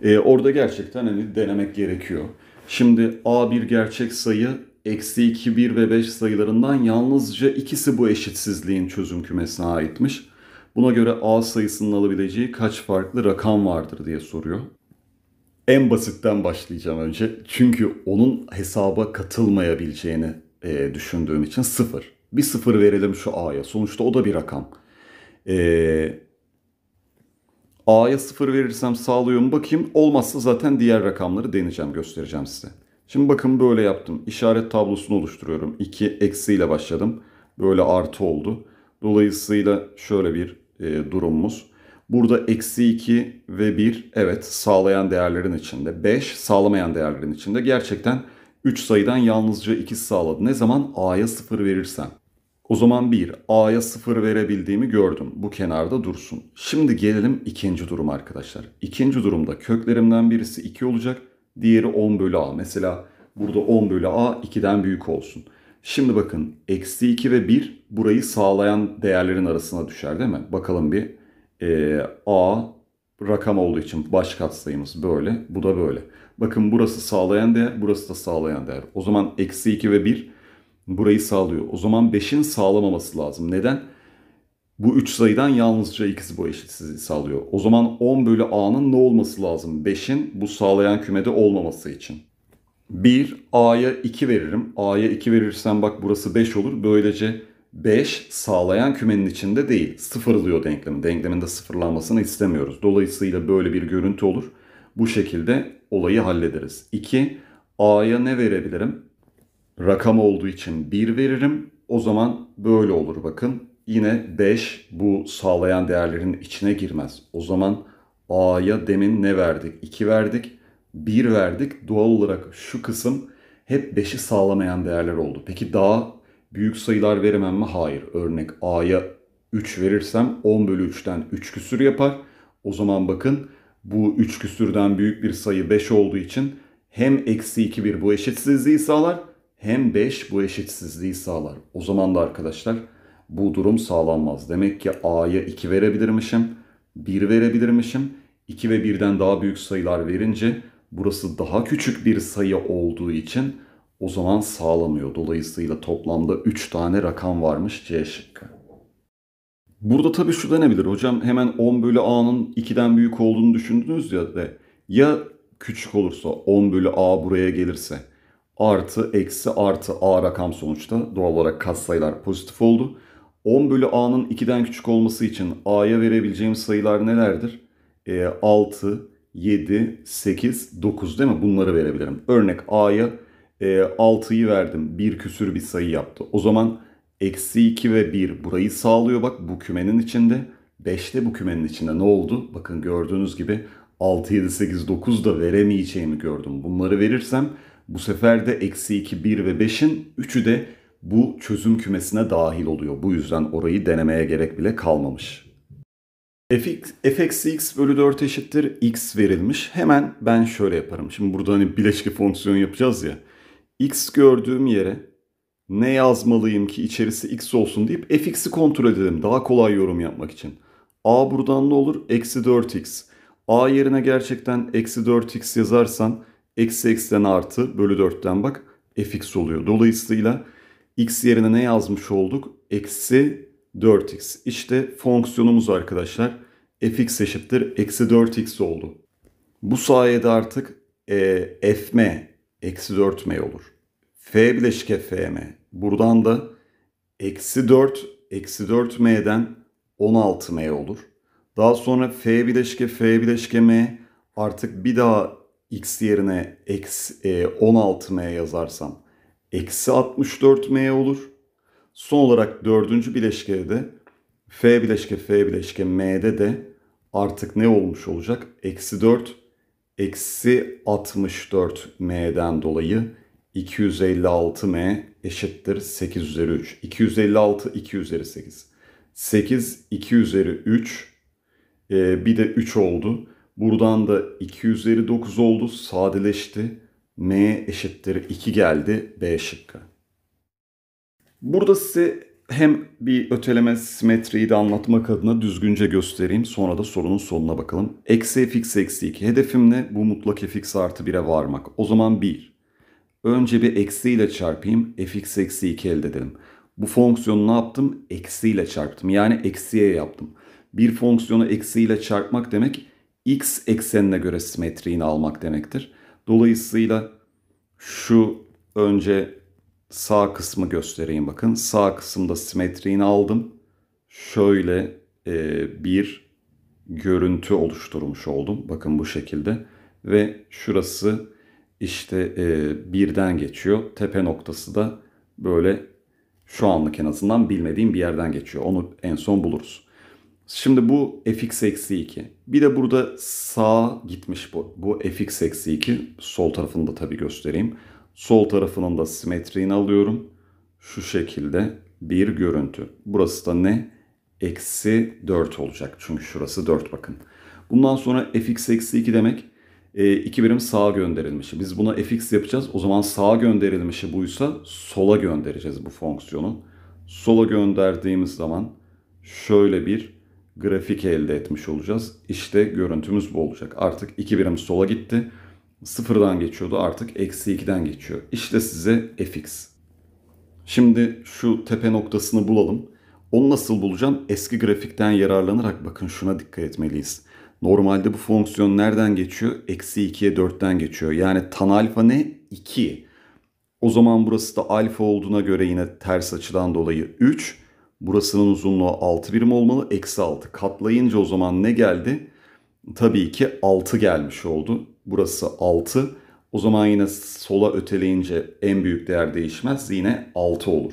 E, orada gerçekten hani denemek gerekiyor. Şimdi A bir gerçek sayı, eksi 2, 1 ve 5 sayılarından yalnızca ikisi bu eşitsizliğin çözüm kümesine aitmiş. Buna göre A sayısının alabileceği kaç farklı rakam vardır diye soruyor. En basitten başlayacağım önce. Çünkü onun hesaba katılmayabileceğini e, düşündüğüm için sıfır. Bir sıfır verelim şu A'ya. Sonuçta o da bir rakam. Eee A'ya 0 verirsem sağlıyor mu bakayım. Olmazsa zaten diğer rakamları deneyeceğim göstereceğim size. Şimdi bakın böyle yaptım. İşaret tablosunu oluşturuyorum. 2 eksiyle başladım. Böyle artı oldu. Dolayısıyla şöyle bir e, durumumuz. Burada eksi 2 ve 1 evet sağlayan değerlerin içinde. 5 sağlamayan değerlerin içinde. Gerçekten 3 sayıdan yalnızca 2 sağladı. Ne zaman a'ya 0 verirsem. O zaman 1. A'ya 0 verebildiğimi gördüm. Bu kenarda dursun. Şimdi gelelim ikinci durum arkadaşlar. İkinci durumda köklerimden birisi 2 olacak. Diğeri 10 bölü A. Mesela burada 10 bölü A 2'den büyük olsun. Şimdi bakın eksi 2 ve 1 burayı sağlayan değerlerin arasına düşer değil mi? Bakalım bir e, A rakam olduğu için baş katsayımız böyle. Bu da böyle. Bakın burası sağlayan değer burası da sağlayan değer. O zaman eksi 2 ve 1 burayı sağlıyor. O zaman 5'in sağlamaması lazım. Neden? Bu 3 sayıdan yalnızca ikisi bu eşitsizliği sağlıyor. O zaman 10 bölü a'nın ne olması lazım? 5'in bu sağlayan kümede olmaması için. 1 a'ya 2 veririm. A'ya 2 verirsem bak burası 5 olur. Böylece 5 sağlayan kümenin içinde değil. Sıfırlıyor denklemi. Denkleminde sıfırlanmasını istemiyoruz. Dolayısıyla böyle bir görüntü olur. Bu şekilde olayı hallederiz. 2 a'ya ne verebilirim? rakam olduğu için 1 veririm. O zaman böyle olur bakın. Yine 5 bu sağlayan değerlerin içine girmez. O zaman A'ya demin ne verdik? 2 verdik, 1 verdik. Doğal olarak şu kısım hep 5'i sağlamayan değerler oldu. Peki daha büyük sayılar veremem mi? Hayır. Örnek A'ya 3 verirsem 10 bölü 3'ten 3 küsür yapar. O zaman bakın bu 3 küsürden büyük bir sayı 5 olduğu için hem eksi 2 bir bu eşitsizliği sağlar hem 5 bu eşitsizliği sağlar. O zaman da arkadaşlar bu durum sağlanmaz. Demek ki A'ya 2 verebilirmişim. 1 verebilirmişim. 2 ve 1'den daha büyük sayılar verince burası daha küçük bir sayı olduğu için o zaman sağlamıyor. Dolayısıyla toplamda 3 tane rakam varmış C şıkkı. Burada tabii şu denebilir. Hocam hemen 10 bölü A'nın 2'den büyük olduğunu düşündünüz ya de ya küçük olursa 10 bölü A buraya gelirse artı eksi artı a rakam sonuçta doğal olarak katsayılar pozitif oldu. 10 bölü a'nın 2'den küçük olması için a'ya verebileceğim sayılar nelerdir? E, 6, 7, 8, 9 değil mi? Bunları verebilirim. Örnek a'ya e, 6'yı verdim. Bir küsür bir sayı yaptı. O zaman eksi 2 ve 1 burayı sağlıyor. Bak bu kümenin içinde. 5 de bu kümenin içinde ne oldu? Bakın gördüğünüz gibi 6, 7, 8, 9 da veremeyeceğimi gördüm. Bunları verirsem bu sefer de eksi 2, 1 ve 5'in 3'ü de bu çözüm kümesine dahil oluyor. Bu yüzden orayı denemeye gerek bile kalmamış. f, f eksi x bölü 4 eşittir x verilmiş. Hemen ben şöyle yaparım. Şimdi burada hani bileşki fonksiyonu yapacağız ya. x gördüğüm yere ne yazmalıyım ki içerisi x olsun deyip fx'i kontrol edelim. Daha kolay yorum yapmak için. a buradan ne olur? Eksi 4x. a yerine gerçekten eksi 4x yazarsan Eksi eksiden artı bölü 4'ten bak fx oluyor. Dolayısıyla x yerine ne yazmış olduk? Eksi 4x. İşte fonksiyonumuz arkadaşlar fx eşittir eksi 4x oldu. Bu sayede artık e, fm eksi 4 m olur. f bileşke fm. Buradan da eksi 4 eksi 4 m'den 16 m olur. Daha sonra f bileşke f bileşke m artık bir daha x yerine eksi, 16m yazarsam eksi 64m olur. Son olarak dördüncü bileşkede de f bileşke f bileşke m'de de artık ne olmuş olacak? Eksi 4 eksi 64 m'den dolayı 256 m eşittir 8 üzeri 3. 256 2 üzeri 8. 8 2 üzeri 3 ee, bir de 3 oldu. Buradan da 2 üzeri 9 oldu. Sadeleşti. M eşittir 2 geldi. B şıkkı. Burada size hem bir öteleme simetriyi de anlatmak adına düzgünce göstereyim. Sonra da sorunun sonuna bakalım. Eksi fx eksi 2 hedefim ne? Bu mutlak fx artı 1'e varmak. O zaman 1. Önce bir eksiyle çarpayım. fx eksi 2 elde edelim. Bu fonksiyonu ne yaptım? Eksiyle çarptım. Yani eksiye yaptım. Bir fonksiyonu eksiyle çarpmak demek x eksenine göre simetriğini almak demektir. Dolayısıyla şu önce sağ kısmı göstereyim bakın. Sağ kısımda simetriğini aldım. Şöyle e, bir görüntü oluşturmuş oldum. Bakın bu şekilde. Ve şurası işte e, birden geçiyor. Tepe noktası da böyle şu anlık en azından bilmediğim bir yerden geçiyor. Onu en son buluruz. Şimdi bu fx eksi 2. Bir de burada sağ gitmiş bu. Bu fx eksi 2. Sol tarafını da tabii göstereyim. Sol tarafının da simetriğini alıyorum. Şu şekilde bir görüntü. Burası da ne? Eksi 4 olacak. Çünkü şurası 4 bakın. Bundan sonra fx eksi 2 demek e, 2 birim sağa gönderilmiş. Biz buna fx yapacağız. O zaman sağa gönderilmişi buysa sola göndereceğiz bu fonksiyonu. Sola gönderdiğimiz zaman şöyle bir grafik elde etmiş olacağız. İşte görüntümüz bu olacak. Artık 2 birim sola gitti. Sıfırdan geçiyordu artık eksi 2'den geçiyor. İşte size fx. Şimdi şu tepe noktasını bulalım. Onu nasıl bulacağım? Eski grafikten yararlanarak bakın şuna dikkat etmeliyiz. Normalde bu fonksiyon nereden geçiyor? Eksi 2'ye 4'ten geçiyor. Yani tan alfa ne? 2. O zaman burası da alfa olduğuna göre yine ters açıdan dolayı 3. Burasının uzunluğu 6 birim olmalı. Eksi 6 katlayınca o zaman ne geldi? Tabii ki 6 gelmiş oldu. Burası 6. O zaman yine sola öteleyince en büyük değer değişmez. Yine 6 olur.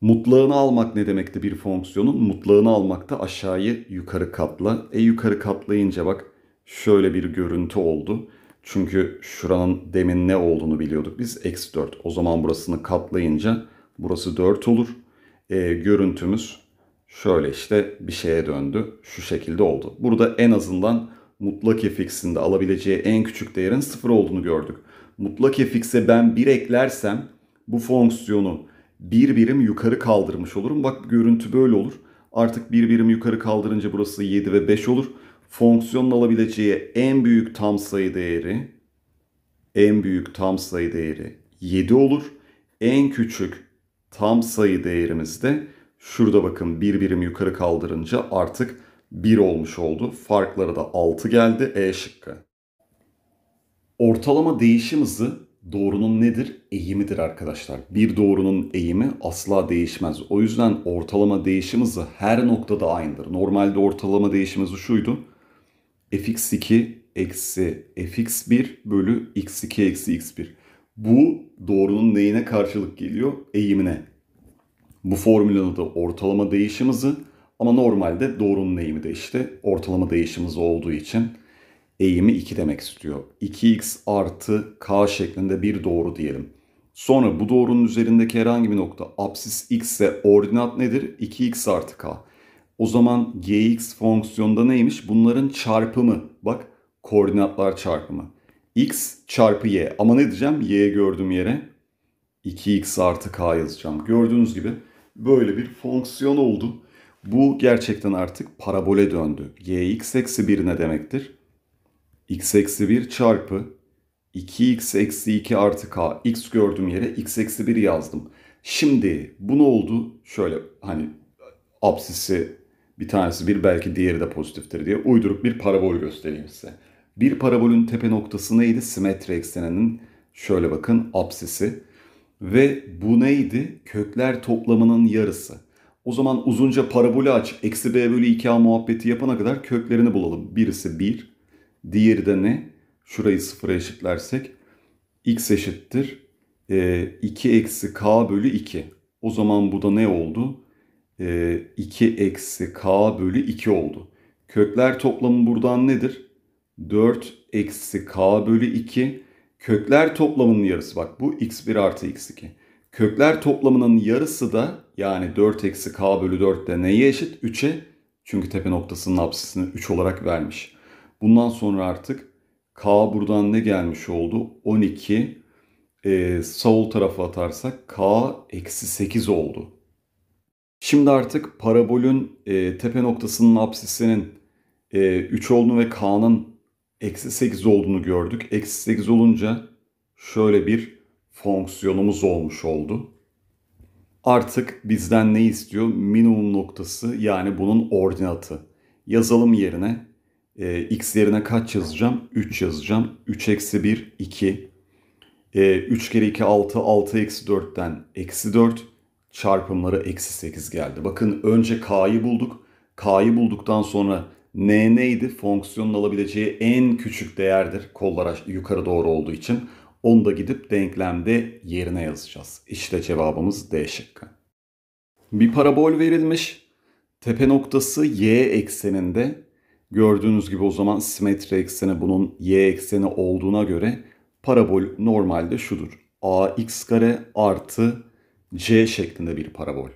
Mutlağını almak ne demekti bir fonksiyonun? Mutlağını almak da aşağıyı yukarı katla. E yukarı katlayınca bak şöyle bir görüntü oldu. Çünkü şuranın demin ne olduğunu biliyorduk biz. Eksi 4. O zaman burasını katlayınca burası 4 olur e, görüntümüz şöyle işte bir şeye döndü. Şu şekilde oldu. Burada en azından mutlak fx'inde alabileceği en küçük değerin sıfır olduğunu gördük. Mutlak fx'e ben 1 eklersem bu fonksiyonu bir birim yukarı kaldırmış olurum. Bak görüntü böyle olur. Artık bir birim yukarı kaldırınca burası 7 ve 5 olur. Fonksiyonun alabileceği en büyük tam sayı değeri en büyük tam sayı değeri 7 olur. En küçük tam sayı değerimizde şurada bakın bir birim yukarı kaldırınca artık 1 olmuş oldu. Farklara da 6 geldi E şıkkı. Ortalama değişim hızı doğrunun nedir? Eğimidir arkadaşlar. Bir doğrunun eğimi asla değişmez. O yüzden ortalama değişim hızı her noktada aynıdır. Normalde ortalama değişim hızı şuydu. fx2 eksi fx1 bölü x2 eksi x1. Bu doğrunun neyine karşılık geliyor? Eğimine. Bu formülün adı ortalama değiş hızı ama normalde doğrunun eğimi de işte ortalama değiş hızı olduğu için eğimi 2 demek istiyor. 2x artı k şeklinde bir doğru diyelim. Sonra bu doğrunun üzerindeki herhangi bir nokta apsis x ise ordinat nedir? 2x artı k. O zaman gx fonksiyonda neymiş? Bunların çarpımı. Bak koordinatlar çarpımı x çarpı y. Ama ne diyeceğim? y gördüğüm yere 2x artı k yazacağım. Gördüğünüz gibi böyle bir fonksiyon oldu. Bu gerçekten artık parabole döndü. Yx eksi 1 ne demektir? x eksi 1 çarpı 2x eksi 2 artı k. x gördüğüm yere x eksi 1 yazdım. Şimdi bu ne oldu? Şöyle hani absisi bir tanesi bir belki diğeri de pozitiftir diye uydurup bir parabol göstereyim size. Bir parabolün tepe noktası neydi? Simetri ekseninin şöyle bakın apsisi. Ve bu neydi? Kökler toplamının yarısı. O zaman uzunca parabolü aç. Eksi b bölü 2a muhabbeti yapana kadar köklerini bulalım. Birisi 1. Diğeri de ne? Şurayı sıfıra eşitlersek. x eşittir. E, 2 eksi k bölü 2. O zaman bu da ne oldu? E, 2 eksi k bölü 2 oldu. Kökler toplamı buradan nedir? 4 eksi k bölü 2 kökler toplamının yarısı. Bak bu x1 artı x2. Kökler toplamının yarısı da yani 4 eksi k bölü 4 de neye eşit? 3'e. Çünkü tepe noktasının apsisini 3 olarak vermiş. Bundan sonra artık k buradan ne gelmiş oldu? 12 e, sol tarafa atarsak k eksi 8 oldu. Şimdi artık parabolün e, tepe noktasının apsisinin e, 3 olduğunu ve k'nın eksi 8 olduğunu gördük. Eksi 8 olunca şöyle bir fonksiyonumuz olmuş oldu. Artık bizden ne istiyor? Minimum noktası yani bunun ordinatı. Yazalım yerine. E, x yerine kaç yazacağım? 3 yazacağım. 3 eksi 1, 2. E, 3 kere 2, 6. 6 eksi 4'ten eksi 4. Çarpımları eksi 8 geldi. Bakın önce k'yı bulduk. K'yı bulduktan sonra n neydi? Fonksiyonun alabileceği en küçük değerdir Kollara yukarı doğru olduğu için. Onu da gidip denklemde yerine yazacağız. İşte cevabımız D şıkkı. Bir parabol verilmiş. Tepe noktası y ekseninde. Gördüğünüz gibi o zaman simetri ekseni bunun y ekseni olduğuna göre parabol normalde şudur. ax kare artı c şeklinde bir parabol.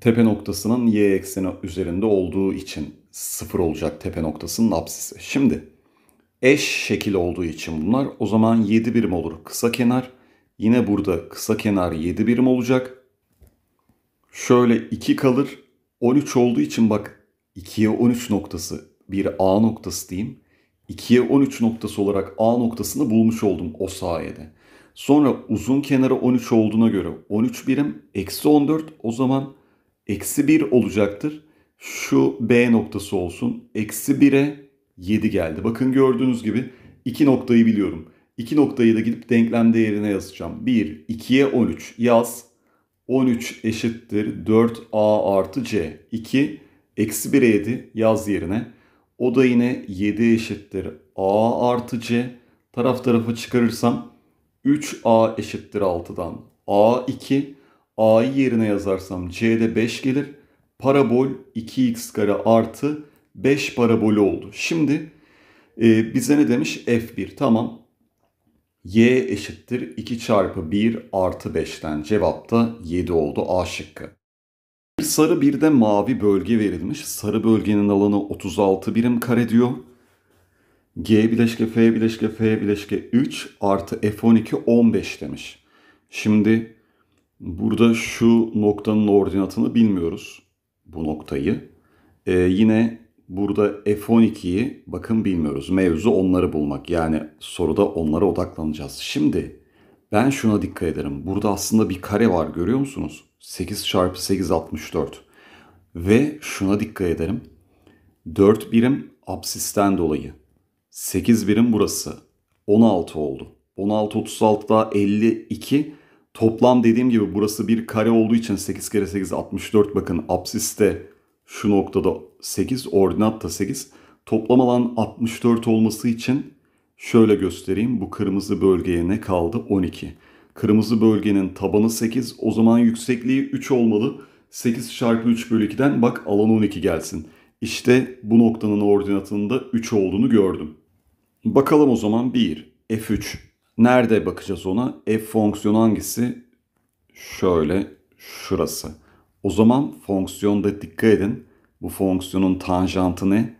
Tepe noktasının y ekseni üzerinde olduğu için sıfır olacak tepe noktasının apsisi. Şimdi eş şekil olduğu için bunlar o zaman 7 birim olur kısa kenar. Yine burada kısa kenar 7 birim olacak. Şöyle 2 kalır. 13 olduğu için bak 2'ye 13 noktası bir A noktası diyeyim. 2'ye 13 noktası olarak A noktasını bulmuş oldum o sayede. Sonra uzun kenarı 13 olduğuna göre 13 birim eksi 14 o zaman eksi 1 olacaktır şu B noktası olsun. Eksi 1'e 7 geldi. Bakın gördüğünüz gibi 2 noktayı biliyorum. 2 noktayı da gidip denklem değerine yazacağım. 1, 2'ye 13 yaz. 13 eşittir 4A artı C. 2, eksi 1'e 7 yaz yerine. O da yine 7 eşittir A artı C. Taraf tarafa çıkarırsam 3A eşittir 6'dan A2. A'yı yerine yazarsam C'de 5 gelir parabol 2x kare artı 5 parabolü oldu. Şimdi e, bize ne demiş? F1 tamam. Y eşittir 2 çarpı 1 artı 5'ten cevap da 7 oldu A şıkkı. Sarı bir de mavi bölge verilmiş. Sarı bölgenin alanı 36 birim kare diyor. G bileşke F bileşke F bileşke 3 artı F12 15 demiş. Şimdi burada şu noktanın ordinatını bilmiyoruz bu noktayı. E, yine burada F12'yi bakın bilmiyoruz. Mevzu onları bulmak. Yani soruda onlara odaklanacağız. Şimdi ben şuna dikkat ederim. Burada aslında bir kare var görüyor musunuz? 8 çarpı 8 64. Ve şuna dikkat ederim. 4 birim absisten dolayı. 8 birim burası. 16 oldu. 16 36 daha 52 Toplam dediğim gibi burası bir kare olduğu için 8 kere 8 64 bakın absiste şu noktada 8 ordinat da 8. Toplam alan 64 olması için şöyle göstereyim bu kırmızı bölgeye ne kaldı 12. Kırmızı bölgenin tabanı 8 o zaman yüksekliği 3 olmalı. 8 çarpı 3 bölü 2'den bak alan 12 gelsin. İşte bu noktanın ordinatında 3 olduğunu gördüm. Bakalım o zaman 1, F3, Nerede bakacağız ona? F fonksiyonu hangisi? Şöyle şurası. O zaman fonksiyonda dikkat edin. Bu fonksiyonun tanjantı ne?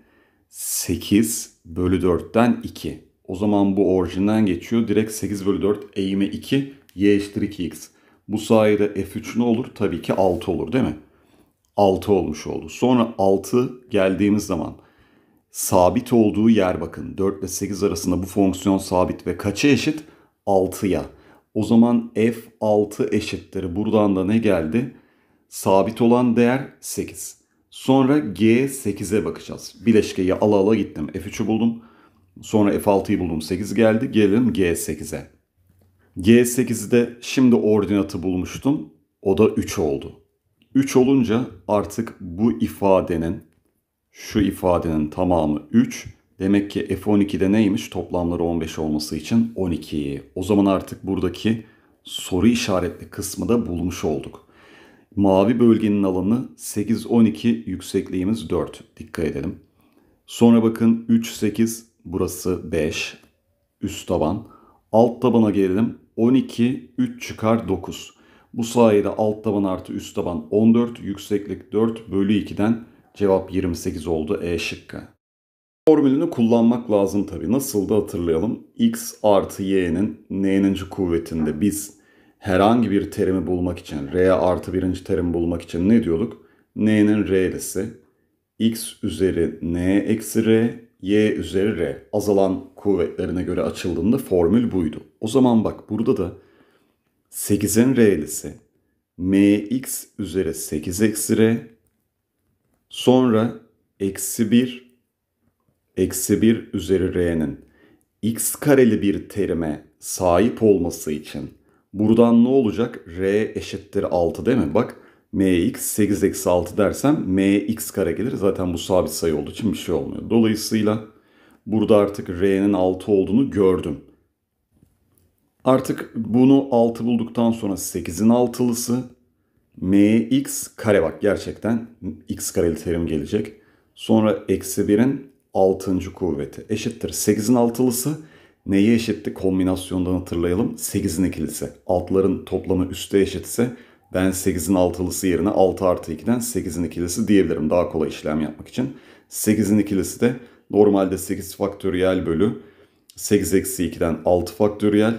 8 bölü 4'ten 2. O zaman bu orijinden geçiyor. Direkt 8 bölü 4 eğimi 2 y eşittir 2x. Bu sayede f3 ne olur? Tabii ki 6 olur değil mi? 6 olmuş oldu. Sonra 6 geldiğimiz zaman sabit olduğu yer bakın. 4 ile 8 arasında bu fonksiyon sabit ve kaça eşit? 6'ya. O zaman f6 eşittir. Buradan da ne geldi? Sabit olan değer 8. Sonra G8'e bakacağız. Bileşkeyi ala ala gittim. F3'ü buldum. Sonra F6'yı buldum. 8 geldi. Gelelim G8'e. G8'de şimdi ordinatı bulmuştum. O da 3 oldu. 3 olunca artık bu ifadenin şu ifadenin tamamı 3. Demek ki f12'de neymiş? Toplamları 15 olması için 12. O zaman artık buradaki soru işaretli kısmı da bulmuş olduk. Mavi bölgenin alanı 8, 12, yüksekliğimiz 4. Dikkat edelim. Sonra bakın 3, 8, burası 5. Üst taban. Alt tabana gelelim. 12, 3 çıkar 9. Bu sayede alt taban artı üst taban 14, yükseklik 4 bölü 2'den Cevap 28 oldu E şıkkı. Formülünü kullanmak lazım tabi. Nasıl da hatırlayalım. X artı Y'nin n'ninci kuvvetinde biz herhangi bir terimi bulmak için, R artı birinci terimi bulmak için ne diyorduk? N'nin R'lisi. X üzeri N eksi R, Y üzeri R. Azalan kuvvetlerine göre açıldığında formül buydu. O zaman bak burada da 8'in R'lisi. Mx üzeri 8 eksi R Sonra eksi 1 eksi 1 üzeri r'nin x kareli bir terime sahip olması için buradan ne olacak? r eşittir 6 değil mi? Bak mx 8 eksi 6 dersem mx kare gelir. Zaten bu sabit sayı olduğu için bir şey olmuyor. Dolayısıyla burada artık r'nin 6 olduğunu gördüm. Artık bunu 6 bulduktan sonra 8'in 6'lısı mx kare bak gerçekten x kareli terim gelecek. Sonra eksi 1'in 6. kuvveti eşittir 8'in altılısı. Neye eşitti? Kombinasyondan hatırlayalım. 8'in ikilisi. Altların toplamı üste eşitse ben 8'in altılısı yerine 6 artı 2'den 8'in ikilisi diyebilirim daha kolay işlem yapmak için. 8'in ikilisi de normalde 8 faktöriyel bölü 8 eksi 2'den 6 faktöriyel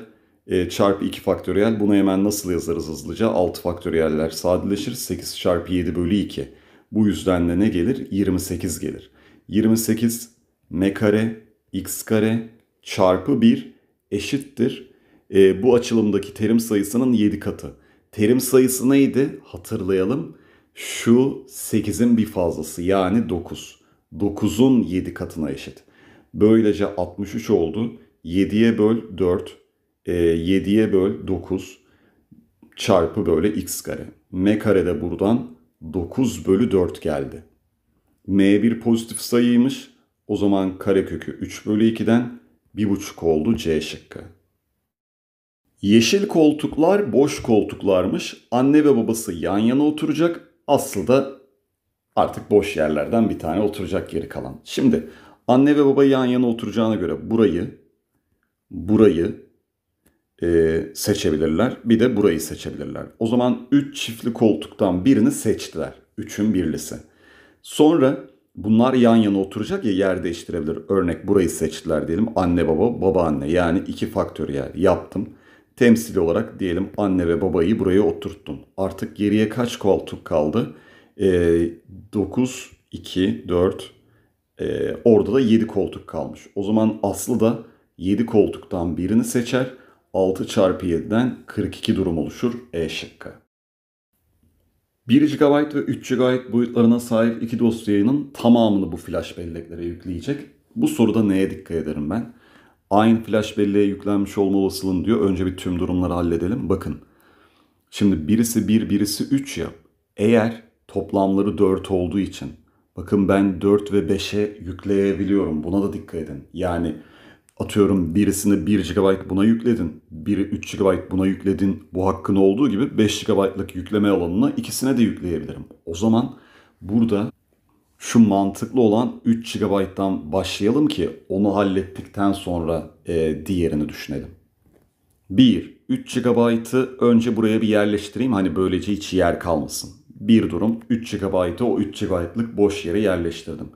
e, çarpı 2 faktöriyel. Bunu hemen nasıl yazarız hızlıca? 6 faktöriyeller sadeleşir. 8 çarpı 7 bölü 2. Bu yüzden de ne gelir? 28 gelir. 28 m kare x kare çarpı 1 eşittir. E, bu açılımdaki terim sayısının 7 katı. Terim sayısı neydi? Hatırlayalım. Şu 8'in bir fazlası yani 9. 9'un 7 katına eşit. Böylece 63 oldu. 7'ye böl 4 e, ee, 7'ye böl 9 çarpı böyle x kare. m kare de buradan 9 bölü 4 geldi. m bir pozitif sayıymış. O zaman karekökü 3 bölü 2'den 1,5 oldu C şıkkı. Yeşil koltuklar boş koltuklarmış. Anne ve babası yan yana oturacak. Aslında artık boş yerlerden bir tane oturacak geri kalan. Şimdi anne ve baba yan yana oturacağına göre burayı, burayı, e, seçebilirler. Bir de burayı seçebilirler. O zaman 3 çiftli koltuktan birini seçtiler. 3'ün birlisi. Sonra bunlar yan yana oturacak ya yer değiştirebilir. Örnek burayı seçtiler diyelim. Anne baba, babaanne yani iki faktöriyel yani. yaptım. Temsil olarak diyelim anne ve babayı buraya oturttum. Artık geriye kaç koltuk kaldı? E, 9, 2, 4, e, orada da 7 koltuk kalmış. O zaman Aslı da 7 koltuktan birini seçer 6 çarpı 7'den 42 durum oluşur E şıkkı. 1 GB ve 3 GB boyutlarına sahip iki dosyanın tamamını bu flash belleklere yükleyecek. Bu soruda neye dikkat ederim ben? Aynı flash belleğe yüklenmiş olma olasılığını diyor. Önce bir tüm durumları halledelim. Bakın. Şimdi birisi 1, bir, birisi 3 ya. Eğer toplamları 4 olduğu için Bakın ben 4 ve 5'e yükleyebiliyorum. Buna da dikkat edin. Yani atıyorum birisini 1 GB buna yükledin, biri 3 GB buna yükledin. Bu hakkın olduğu gibi 5 GB'lık yükleme alanına ikisine de yükleyebilirim. O zaman burada şu mantıklı olan 3 GB'dan başlayalım ki onu hallettikten sonra e, diğerini düşünelim. 1. 3 GB'ı önce buraya bir yerleştireyim hani böylece hiç yer kalmasın. Bir durum 3 GB'ı o 3 GB'lık boş yere yerleştirdim.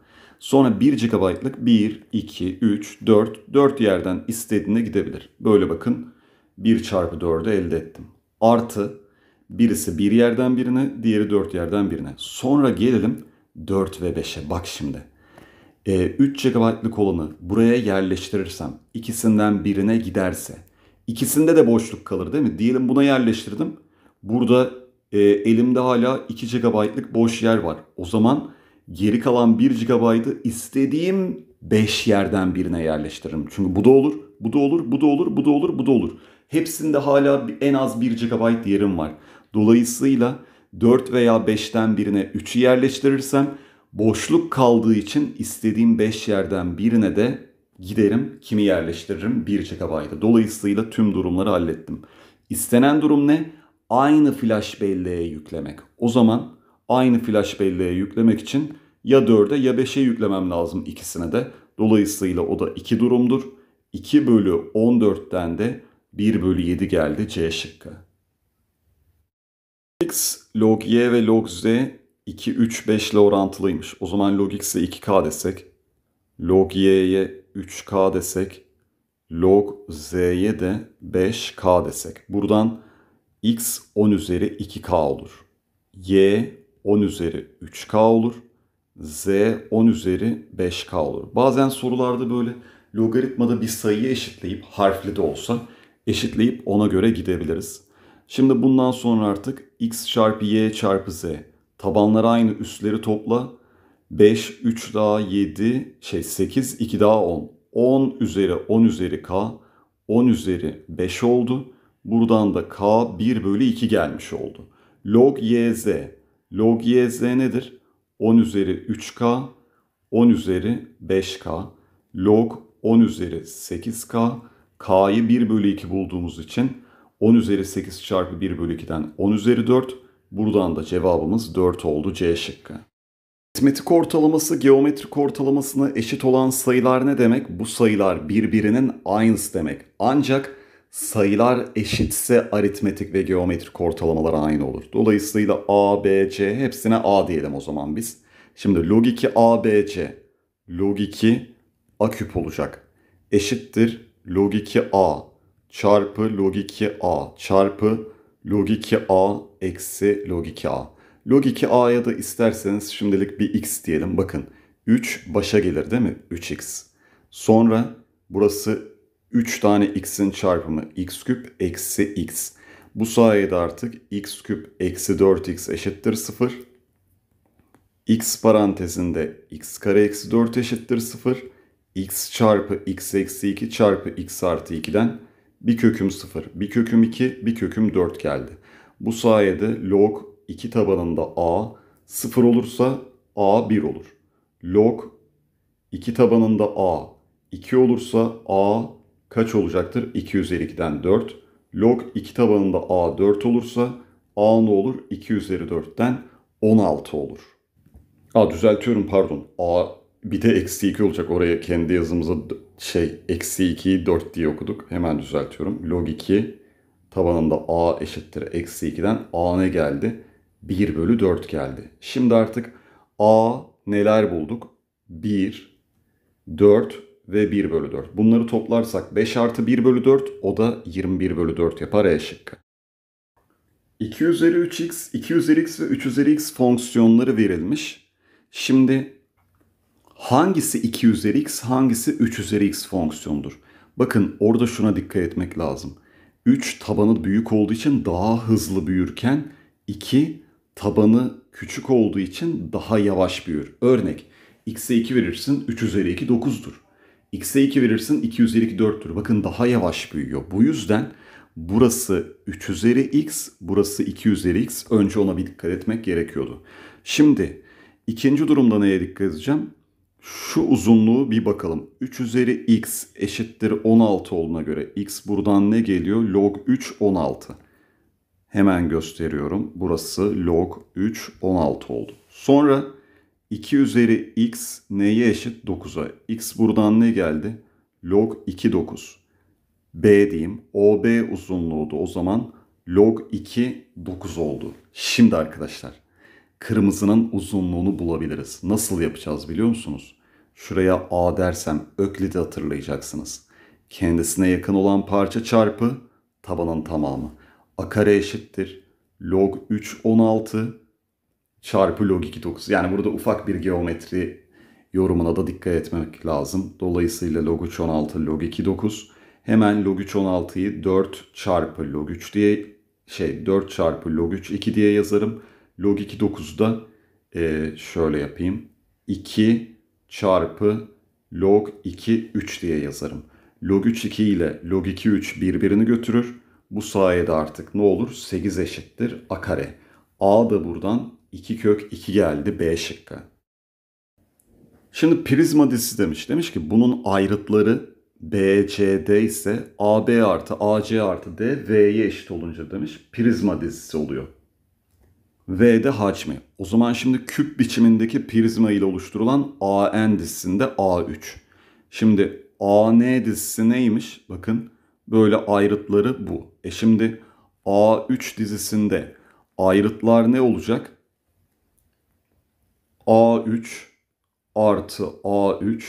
Sonra 1 GB'lık 1, 2, 3, 4, 4 yerden istediğine gidebilir. Böyle bakın 1 çarpı 4'ü elde ettim. Artı birisi bir yerden birine, diğeri 4 yerden birine. Sonra gelelim 4 ve 5'e. Bak şimdi. E, ee, 3 GB'lık olanı buraya yerleştirirsem ikisinden birine giderse ikisinde de boşluk kalır değil mi? Diyelim buna yerleştirdim. Burada e, elimde hala 2 GB'lık boş yer var. O zaman Geri kalan 1 GB'ı istediğim 5 yerden birine yerleştiririm. Çünkü bu da olur, bu da olur, bu da olur, bu da olur, bu da olur. Hepsinde hala en az 1 GB yerim var. Dolayısıyla 4 veya 5'ten birine 3'ü yerleştirirsem boşluk kaldığı için istediğim 5 yerden birine de giderim kimi yerleştiririm 1 GB'da. Dolayısıyla tüm durumları hallettim. İstenen durum ne? Aynı flash belleğe yüklemek. O zaman aynı flash belleğe yüklemek için ya 4'e ya 5'e yüklemem lazım ikisine de. Dolayısıyla o da 2 durumdur. 2 bölü 14'ten de 1 bölü 7 geldi C şıkkı. X log y ve log z 2, 3, 5 ile orantılıymış. O zaman log x'e 2k desek, log y'ye 3k desek, log z'ye de 5k desek. Buradan x 10 üzeri 2k olur. y 10 üzeri 3K olur. Z 10 üzeri 5K olur. Bazen sorularda böyle logaritmada bir sayıyı eşitleyip harfli de olsa eşitleyip ona göre gidebiliriz. Şimdi bundan sonra artık x çarpı y çarpı z tabanları aynı üstleri topla 5 3 daha 7 şey 8 2 daha 10 10 üzeri 10 üzeri k 10 üzeri 5 oldu. Buradan da k 1 bölü 2 gelmiş oldu. Log y z Log YZ nedir? 10 üzeri 3K, 10 üzeri 5K, log 10 üzeri 8K, K'yı 1 bölü 2 bulduğumuz için 10 üzeri 8 çarpı 1 bölü 2'den 10 üzeri 4. Buradan da cevabımız 4 oldu C şıkkı. Aritmetik ortalaması geometrik ortalamasına eşit olan sayılar ne demek? Bu sayılar birbirinin aynısı demek. Ancak sayılar eşitse aritmetik ve geometrik ortalamalar aynı olur. Dolayısıyla A, B, C hepsine A diyelim o zaman biz. Şimdi log 2 A, B, C. Log 2 A küp olacak. Eşittir log 2 A çarpı log 2 A çarpı log 2 A eksi log 2 A. Log 2 ya da isterseniz şimdilik bir x diyelim. Bakın 3 başa gelir değil mi? 3x. Sonra burası 3 tane x'in çarpımı x küp eksi x. Bu sayede artık x küp eksi 4x eşittir 0. x parantezinde x kare eksi 4 eşittir 0. x çarpı x eksi 2 çarpı x artı 2'den bir köküm 0, bir köküm 2, bir köküm 4 geldi. Bu sayede log 2 tabanında a 0 olursa a 1 olur. Log 2 tabanında a 2 olursa a kaç olacaktır? 2 4. Log 2 tabanında a 4 olursa a ne olur? 2 üzeri 4'ten 16 olur. A düzeltiyorum pardon. A bir de eksi 2 olacak. Oraya kendi yazımıza şey eksi 2'yi 4 diye okuduk. Hemen düzeltiyorum. Log 2 tabanında a eşittir eksi 2'den a ne geldi? 1 bölü 4 geldi. Şimdi artık a neler bulduk? 1, 4, ve 1 bölü 4. Bunları toplarsak 5 artı 1 bölü 4 o da 21 bölü 4 yapar E şıkkı. 2 üzeri 3x, 2 üzeri x ve 3 üzeri x fonksiyonları verilmiş. Şimdi hangisi 2 üzeri x, hangisi 3 üzeri x fonksiyondur? Bakın orada şuna dikkat etmek lazım. 3 tabanı büyük olduğu için daha hızlı büyürken 2 tabanı küçük olduğu için daha yavaş büyür. Örnek x'e 2 verirsin 3 üzeri 2 9'dur. X'e 2 verirsin 2 üzeri 2 4'tür. Bakın daha yavaş büyüyor. Bu yüzden burası 3 üzeri X, burası 2 üzeri X. Önce ona bir dikkat etmek gerekiyordu. Şimdi ikinci durumda neye dikkat edeceğim? Şu uzunluğu bir bakalım. 3 üzeri X eşittir 16 olduğuna göre X buradan ne geliyor? Log 3 16. Hemen gösteriyorum. Burası log 3 16 oldu. Sonra 2 üzeri x neye eşit? 9'a. x buradan ne geldi? Log 2 9. B diyeyim. OB uzunluğuydu. O zaman log 2 9 oldu. Şimdi arkadaşlar kırmızının uzunluğunu bulabiliriz. Nasıl yapacağız biliyor musunuz? Şuraya A dersem Öklid'i hatırlayacaksınız. Kendisine yakın olan parça çarpı tabanın tamamı. A kare eşittir. Log 3 16 çarpı log 2 9. Yani burada ufak bir geometri yorumuna da dikkat etmek lazım. Dolayısıyla log 3 16 log 2 9. Hemen log 3 16'yı 4 çarpı log 3 diye şey 4 çarpı log 3 2 diye yazarım. Log 2 9'u da e, şöyle yapayım. 2 çarpı log 2 3 diye yazarım. Log 3 2 ile log 2 3 birbirini götürür. Bu sayede artık ne olur? 8 eşittir a kare. A da buradan 2 kök 2 geldi B şıkkı. Şimdi prizma dizisi demiş. Demiş ki bunun ayrıtları BCD ise AB artı AC artı D V'ye eşit olunca demiş prizma dizisi oluyor. V'de hacmi. O zaman şimdi küp biçimindeki prizma ile oluşturulan AN dizisinde A3. Şimdi AN dizisi neymiş? Bakın böyle ayrıtları bu. E şimdi A3 dizisinde ayrıtlar ne olacak? A3 artı A3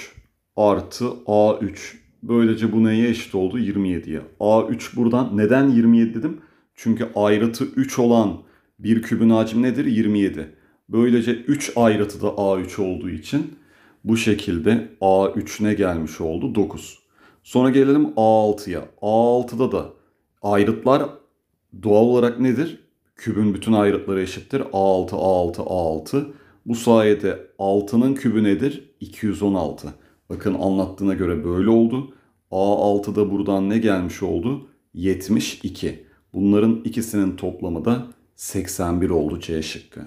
artı A3. Böylece bu neye eşit oldu? 27'ye. A3 buradan neden 27 dedim? Çünkü ayrıtı 3 olan bir kübün hacim nedir? 27. Böylece 3 ayrıtı da A3 olduğu için bu şekilde A3 ne gelmiş oldu? 9. Sonra gelelim A6'ya. A6'da da ayrıtlar doğal olarak nedir? Kübün bütün ayrıtları eşittir. A6, A6, A6. Bu sayede 6'nın kübü nedir? 216. Bakın anlattığına göre böyle oldu. A6'da buradan ne gelmiş oldu? 72. Bunların ikisinin toplamı da 81 oldu C şıkkı.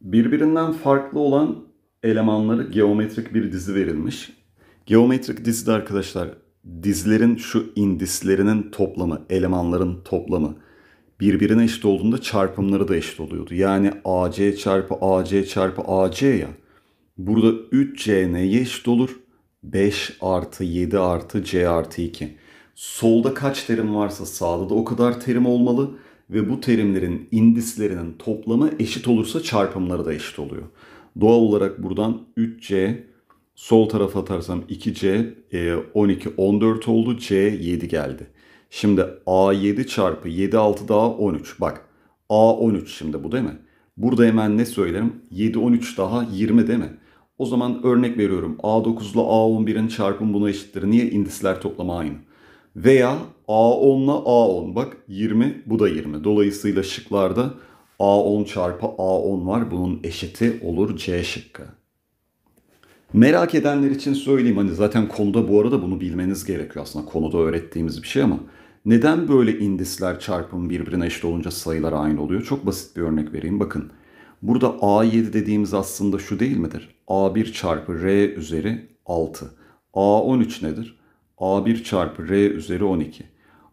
Birbirinden farklı olan elemanları geometrik bir dizi verilmiş. Geometrik dizide arkadaşlar dizlerin şu indislerinin toplamı, elemanların toplamı birbirine eşit olduğunda çarpımları da eşit oluyordu. Yani AC çarpı AC çarpı AC ya. Burada 3C neye eşit olur? 5 artı 7 artı C artı 2. Solda kaç terim varsa sağda da o kadar terim olmalı ve bu terimlerin indislerinin toplamı eşit olursa çarpımları da eşit oluyor. Doğal olarak buradan 3C sol tarafa atarsam 2C 12 14 oldu C 7 geldi. Şimdi A7 çarpı 7 6 daha 13. Bak A13 şimdi bu değil mi? Burada hemen ne söylerim? 7 13 daha 20 değil mi? O zaman örnek veriyorum. A9 ile A11'in çarpımı buna eşittir. Niye? indisler toplamı aynı. Veya A10 ile A10. Bak 20 bu da 20. Dolayısıyla şıklarda A10 çarpı A10 var. Bunun eşiti olur C şıkkı. Merak edenler için söyleyeyim hani zaten konuda bu arada bunu bilmeniz gerekiyor aslında konuda öğrettiğimiz bir şey ama neden böyle indisler çarpım birbirine eşit olunca sayılar aynı oluyor? Çok basit bir örnek vereyim. Bakın burada A7 dediğimiz aslında şu değil midir? A1 çarpı R üzeri 6. A13 nedir? A1 çarpı R üzeri 12.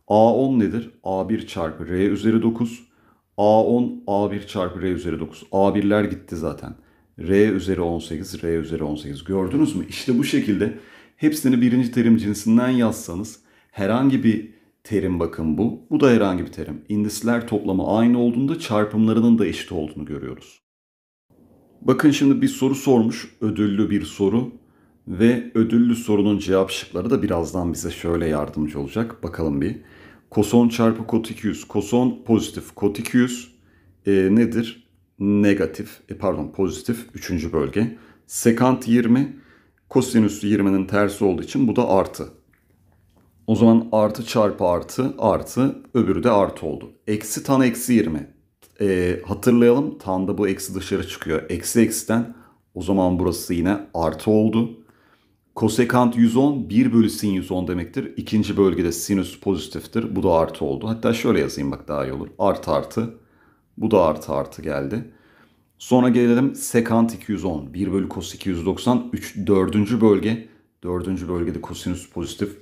A10 nedir? A1 çarpı R üzeri 9. A10 A1 çarpı R üzeri 9. A1'ler gitti zaten. R üzeri 18, R üzeri 18. Gördünüz mü? İşte bu şekilde hepsini birinci terim cinsinden yazsanız herhangi bir terim bakın bu. Bu da herhangi bir terim. İndisler toplamı aynı olduğunda çarpımlarının da eşit olduğunu görüyoruz. Bakın şimdi bir soru sormuş. Ödüllü bir soru. Ve ödüllü sorunun cevap şıkları da birazdan bize şöyle yardımcı olacak. Bakalım bir. Koson çarpı kot 200. Koson pozitif kot 200 e, ee, nedir? Negatif, e, pardon pozitif üçüncü bölge. Sekant 20. Kosinüs 20'nin tersi olduğu için bu da artı. O zaman artı çarpı artı artı öbürü de artı oldu. Eksi tan eksi 20. E, ee, hatırlayalım da bu eksi dışarı çıkıyor. Eksi eksiden o zaman burası yine artı oldu. Kosekant 110 1 bölü sin 110 demektir. İkinci bölgede sinüs pozitiftir. Bu da artı oldu. Hatta şöyle yazayım bak daha iyi olur. Artı artı. Bu da artı artı geldi. Sonra gelelim sekant 210. 1 bölü kos 290. 3, 4. bölge. 4. bölgede kosinüs pozitif.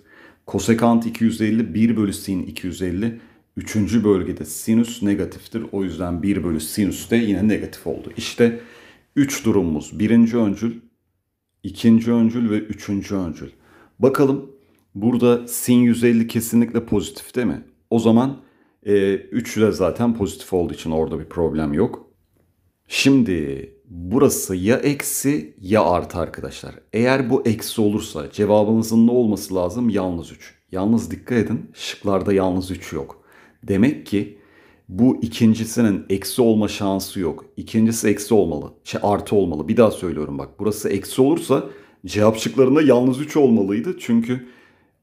Kosekant 250 1 bölü sin 250 Üçüncü bölgede sinüs negatiftir. O yüzden 1 bölü sinüs de yine negatif oldu. İşte 3 durumumuz. Birinci öncül, ikinci öncül ve üçüncü öncül. Bakalım burada sin 150 kesinlikle pozitif değil mi? O zaman e, de zaten pozitif olduğu için orada bir problem yok. Şimdi burası ya eksi ya artı arkadaşlar. Eğer bu eksi olursa cevabınızın ne olması lazım? Yalnız 3. Yalnız dikkat edin şıklarda yalnız 3 yok. Demek ki bu ikincisinin eksi olma şansı yok. İkincisi eksi olmalı. Şey artı olmalı. Bir daha söylüyorum bak. Burası eksi olursa cevap şıklarında yalnız 3 olmalıydı. Çünkü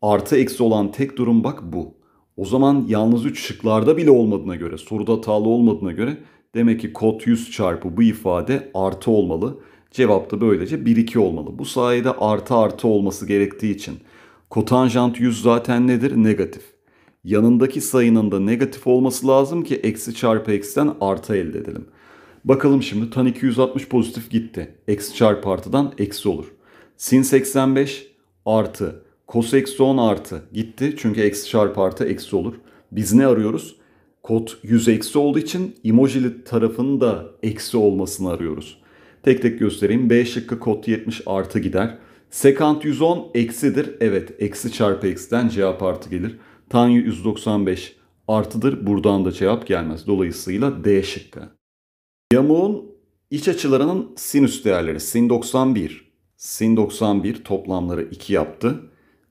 artı eksi olan tek durum bak bu. O zaman yalnız 3 şıklarda bile olmadığına göre, soruda hatalı olmadığına göre Demek ki kot 100 çarpı bu ifade artı olmalı. Cevap da böylece 1 2 olmalı. Bu sayede artı artı olması gerektiği için kotanjant 100 zaten nedir? Negatif. Yanındaki sayının da negatif olması lazım ki eksi çarpı eksiden artı elde edelim. Bakalım şimdi tan 260 pozitif gitti. Eksi çarpı artıdan eksi olur. Sin 85 artı. Kos eksi 10 artı gitti. Çünkü eksi çarpı artı eksi olur. Biz ne arıyoruz? Kod 100 eksi olduğu için emojili tarafının da eksi olmasını arıyoruz. Tek tek göstereyim. B şıkkı kod 70 artı gider. Sekant 110 eksidir. Evet eksi çarpı eksiden cevap artı gelir. Tan 195 artıdır. Buradan da cevap gelmez. Dolayısıyla D şıkkı. Yamuğun iç açılarının sinüs değerleri sin 91. Sin 91 toplamları 2 yaptı.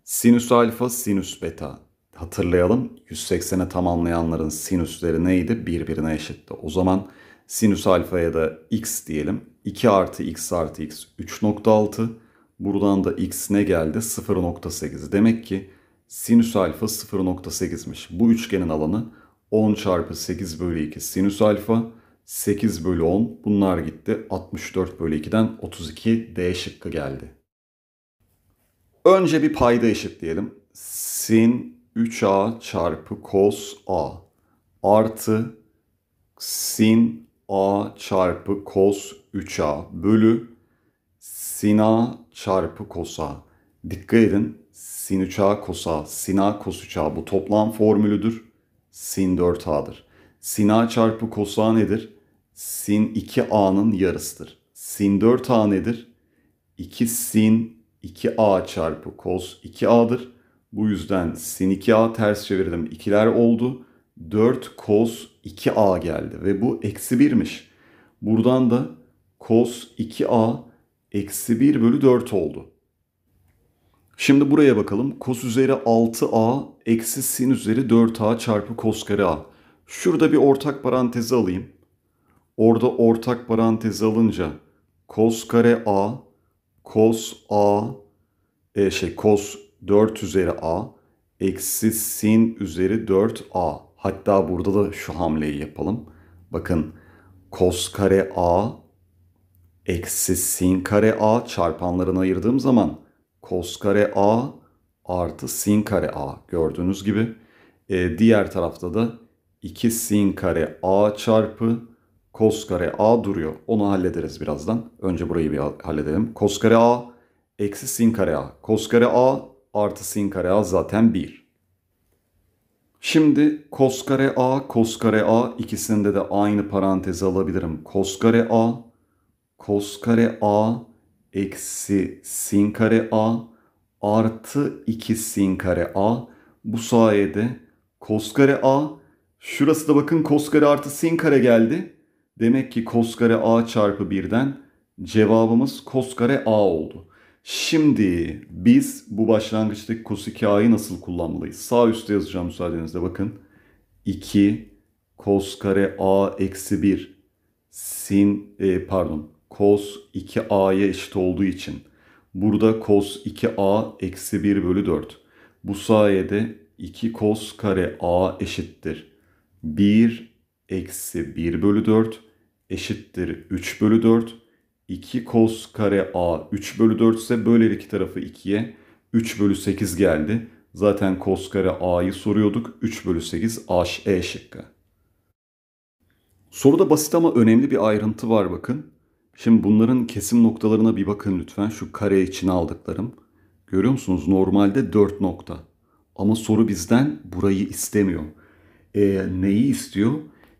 Sinüs alfa, sinüs beta hatırlayalım 180'e tamamlayanların sinüsleri neydi? Birbirine eşitti. O zaman sinüs alfa ya da x diyelim. 2 artı x artı x 3.6. Buradan da x ne geldi? 0.8. Demek ki sinüs alfa 0.8'miş. Bu üçgenin alanı 10 çarpı 8 bölü 2 sinüs alfa 8 bölü 10 bunlar gitti. 64 bölü 2'den 32 D şıkkı geldi. Önce bir payda eşitleyelim. Sin 3a çarpı cos a artı sin a çarpı cos 3a bölü sin a çarpı cos a. Dikkat edin sin 3a cos a, sin a cos 3a bu toplam formülüdür. Sin 4a'dır. Sin a çarpı cos a nedir? Sin 2a'nın yarısıdır. Sin 4a nedir? 2 sin 2a çarpı cos 2a'dır. Bu yüzden sin 2a ters çevirdim. İkiler oldu. 4 cos 2a geldi ve bu eksi 1'miş. Buradan da cos 2a eksi 1 bölü 4 oldu. Şimdi buraya bakalım. Kos üzeri 6a eksi sin üzeri 4a çarpı kos kare a. Şurada bir ortak parantezi alayım. Orada ortak parantezi alınca kos kare a kos a e şey kos 4 üzeri a eksi sin üzeri 4a. Hatta burada da şu hamleyi yapalım. Bakın kos kare a eksi sin kare a çarpanlarını ayırdığım zaman kos kare a artı sin kare a gördüğünüz gibi. E, diğer tarafta da 2 sin kare a çarpı kos kare a duruyor. Onu hallederiz birazdan. Önce burayı bir halledelim. Kos kare a eksi sin kare a. Kos kare a artı sin kare a zaten 1. Şimdi kos kare a, kos kare a ikisinde de aynı parantezi alabilirim. Kos kare a, kos kare a eksi sin kare a artı 2 sin kare a. Bu sayede kos kare a, şurası da bakın kos kare artı sin kare geldi. Demek ki kos kare a çarpı 1'den cevabımız kos kare a oldu. Şimdi biz bu başlangıçtaki cos 2a'yı nasıl kullanmalıyız? Sağ üstte yazacağım müsaadenizle bakın. 2 cos kare a eksi 1 sin e, pardon cos 2a'ya eşit olduğu için burada cos 2a eksi 1 bölü 4. Bu sayede 2 cos kare a eşittir. 1 eksi 1 bölü 4 eşittir 3 bölü 4 2 cos kare a 3 bölü 4 ise böyle iki tarafı 2'ye 3 bölü 8 geldi. Zaten cos kare a'yı soruyorduk. 3 bölü 8 a, e şıkkı. Soruda basit ama önemli bir ayrıntı var bakın. Şimdi bunların kesim noktalarına bir bakın lütfen. Şu kare içine aldıklarım. Görüyor musunuz? Normalde 4 nokta. Ama soru bizden burayı istemiyor. E, neyi istiyor?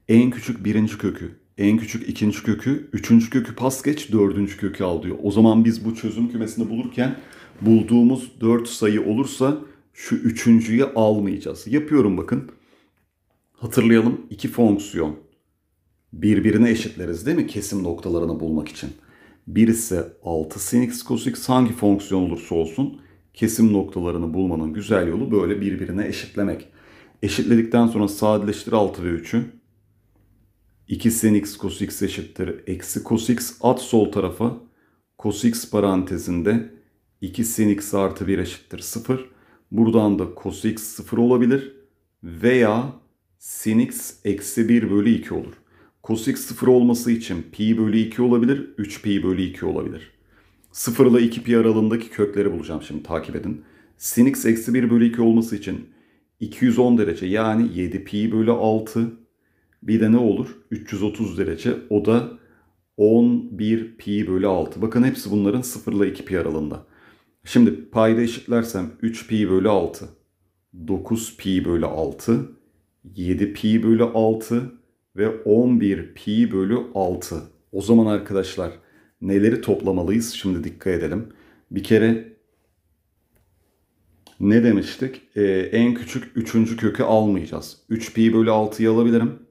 En küçük birinci kökü en küçük ikinci kökü, üçüncü kökü pas geç, dördüncü kökü al diyor. O zaman biz bu çözüm kümesini bulurken bulduğumuz dört sayı olursa şu üçüncüyü almayacağız. Yapıyorum bakın. Hatırlayalım iki fonksiyon birbirine eşitleriz değil mi kesim noktalarını bulmak için. Birisi 6 sin x cos x hangi fonksiyon olursa olsun kesim noktalarını bulmanın güzel yolu böyle birbirine eşitlemek. Eşitledikten sonra sadeleştir 6 ve 3'ü 2 sin x cos x eşittir. Eksi cos x at sol tarafa. Cos x parantezinde 2 sin x artı 1 eşittir 0. Buradan da cos x 0 olabilir. Veya sin x eksi 1 bölü 2 olur. Cos x 0 olması için pi bölü 2 olabilir. 3 pi bölü 2 olabilir. 0 ile 2 pi aralığındaki kökleri bulacağım şimdi takip edin. Sin x eksi 1 bölü 2 olması için 210 derece yani 7 pi bölü 6 bir de ne olur? 330 derece. O da 11 pi bölü 6. Bakın hepsi bunların 0 ile 2 pi aralığında. Şimdi payda eşitlersem 3 pi bölü 6. 9 pi bölü 6. 7 pi bölü 6 ve 11 pi bölü 6. O zaman arkadaşlar neleri toplamalıyız? Şimdi dikkat edelim. Bir kere ne demiştik? Ee, en küçük 3. kökü almayacağız. 3 pi bölü 6'yı alabilirim.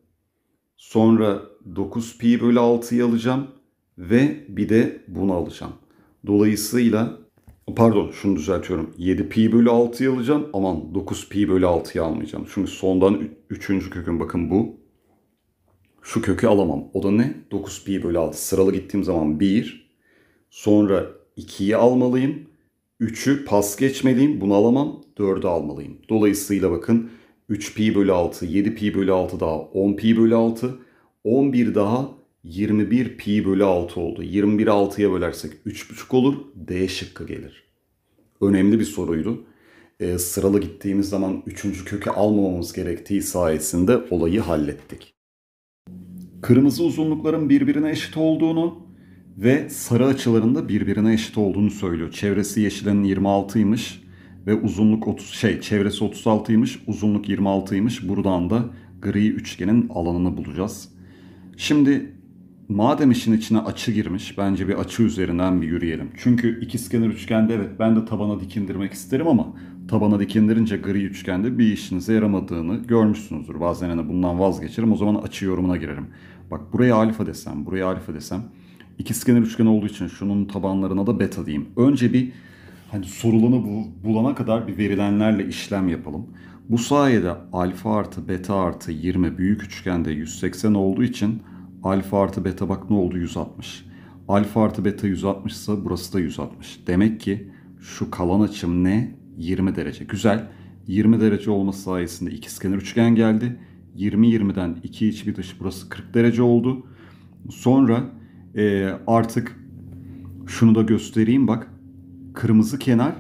Sonra 9 pi bölü 6'yı alacağım ve bir de bunu alacağım. Dolayısıyla pardon şunu düzeltiyorum. 7 pi bölü 6'yı alacağım. Aman 9 pi bölü 6'yı almayacağım. Çünkü sondan 3. köküm bakın bu. Şu kökü alamam. O da ne? 9 pi bölü 6. Sıralı gittiğim zaman 1. Sonra 2'yi almalıyım. 3'ü pas geçmeliyim. Bunu alamam. 4'ü almalıyım. Dolayısıyla bakın 3 pi bölü 6, 7 pi bölü 6 daha 10 pi bölü 6, 11 daha 21 pi bölü 6 oldu. 21 6'ya bölersek 3,5 olur. D şıkkı gelir. Önemli bir soruydu. E, sıralı gittiğimiz zaman 3. kökü almamamız gerektiği sayesinde olayı hallettik. Kırmızı uzunlukların birbirine eşit olduğunu ve sarı açıların da birbirine eşit olduğunu söylüyor. Çevresi yeşilenin 26'ymış ve uzunluk 30 şey çevresi 36'ymış, uzunluk 26'ymış. Buradan da gri üçgenin alanını bulacağız. Şimdi madem işin içine açı girmiş bence bir açı üzerinden bir yürüyelim. Çünkü ikizkenar üçgende evet ben de tabana dikindirmek isterim ama tabana dikindirince gri üçgende bir işinize yaramadığını görmüşsünüzdür. Bazen hani bundan vazgeçerim o zaman açı yorumuna girerim. Bak buraya alfa desem, buraya alfa desem ikizkenar üçgen olduğu için şunun tabanlarına da beta diyeyim. Önce bir hani sorulanı bu, bulana kadar bir verilenlerle işlem yapalım. Bu sayede alfa artı beta artı 20 büyük üçgende 180 olduğu için alfa artı beta bak ne oldu 160. Alfa artı beta 160 ise burası da 160. Demek ki şu kalan açım ne? 20 derece. Güzel. 20 derece olması sayesinde ikizkenar üçgen geldi. 20-20'den 2 iç bir dış burası 40 derece oldu. Sonra e, artık şunu da göstereyim bak kırmızı kenar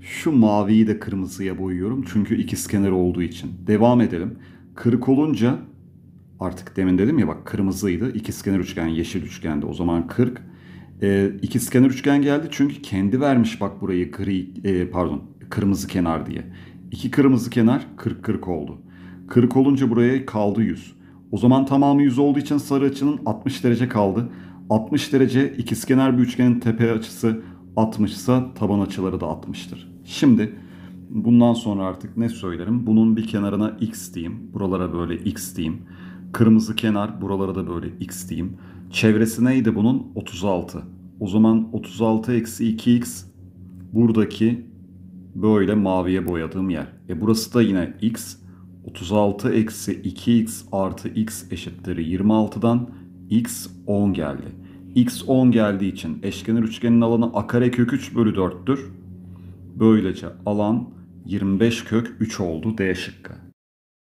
şu maviyi de kırmızıya boyuyorum. Çünkü ikiz kenar olduğu için. Devam edelim. Kırık olunca artık demin dedim ya bak kırmızıydı. İkiz kenar üçgen yeşil üçgende. O zaman kırk. E, ikiz kenar üçgen geldi. Çünkü kendi vermiş bak burayı gri e, pardon kırmızı kenar diye. İki kırmızı kenar kırk kırk oldu. Kırık olunca buraya kaldı yüz. O zaman tamamı yüz olduğu için sarı açının 60 derece kaldı. 60 derece ikizkenar bir üçgenin tepe açısı 60 ise taban açıları da 60'tır. Şimdi bundan sonra artık ne söylerim? Bunun bir kenarına x diyeyim. Buralara böyle x diyeyim. Kırmızı kenar buralara da böyle x diyeyim. Çevresi neydi bunun? 36. O zaman 36 eksi 2x buradaki böyle maviye boyadığım yer. E burası da yine x. 36 eksi 2x artı x eşittir 26'dan x 10 geldi x 10 geldiği için eşkenar üçgenin alanı a kare kök 3 bölü 4'tür. Böylece alan 25 kök 3 oldu D şıkkı.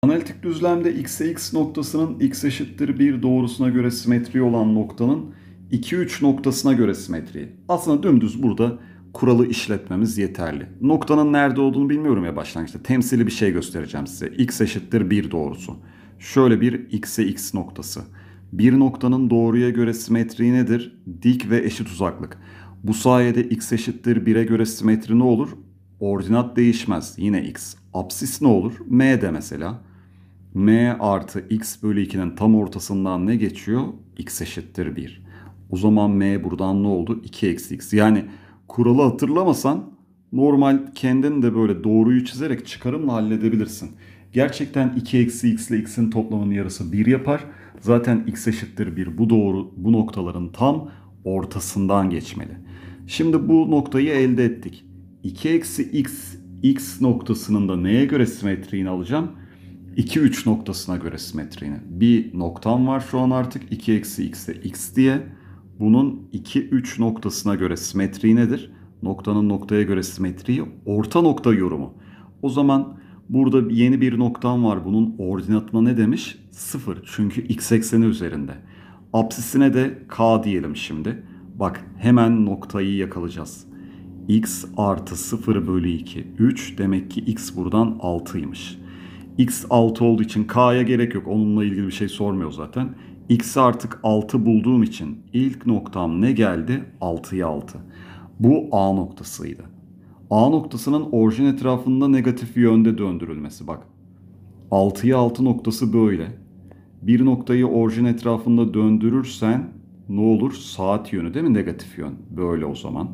Analitik düzlemde x'e x noktasının x eşittir 1 doğrusuna göre simetri olan noktanın 2-3 noktasına göre simetri. Aslında dümdüz burada kuralı işletmemiz yeterli. Noktanın nerede olduğunu bilmiyorum ya başlangıçta. Temsili bir şey göstereceğim size. x eşittir 1 doğrusu. Şöyle bir x'e x noktası. Bir noktanın doğruya göre simetriği nedir? Dik ve eşit uzaklık. Bu sayede x eşittir 1'e göre simetri ne olur? Ordinat değişmez. Yine x. Apsis ne olur? M de mesela. M artı x bölü 2'nin tam ortasından ne geçiyor? x eşittir 1. O zaman m buradan ne oldu? 2 eksi x. Yani kuralı hatırlamasan normal kendin de böyle doğruyu çizerek çıkarımla halledebilirsin. Gerçekten 2 eksi x ile x'in toplamının yarısı 1 yapar zaten x eşittir 1 bu doğru bu noktaların tam ortasından geçmeli. Şimdi bu noktayı elde ettik. 2 eksi x x noktasının da neye göre simetriğini alacağım? 2 3 noktasına göre simetriğini. Bir noktam var şu an artık 2 eksi x'e x diye. Bunun 2 3 noktasına göre simetriği nedir? Noktanın noktaya göre simetriği orta nokta yorumu. O zaman burada yeni bir noktam var. Bunun ordinatına ne demiş? 0 çünkü x ekseni üzerinde. Apsisine de k diyelim şimdi. Bak hemen noktayı yakalayacağız. x artı 0 bölü 2 3 demek ki x buradan 6'ymış. x 6 olduğu için k'ya gerek yok onunla ilgili bir şey sormuyor zaten. x artık 6 bulduğum için ilk noktam ne geldi? 6'ya 6. Bu a noktasıydı. A noktasının orijin etrafında negatif yönde döndürülmesi bak. 6'ya 6 noktası böyle bir noktayı orijin etrafında döndürürsen ne olur? Saat yönü değil mi? Negatif yön. Böyle o zaman.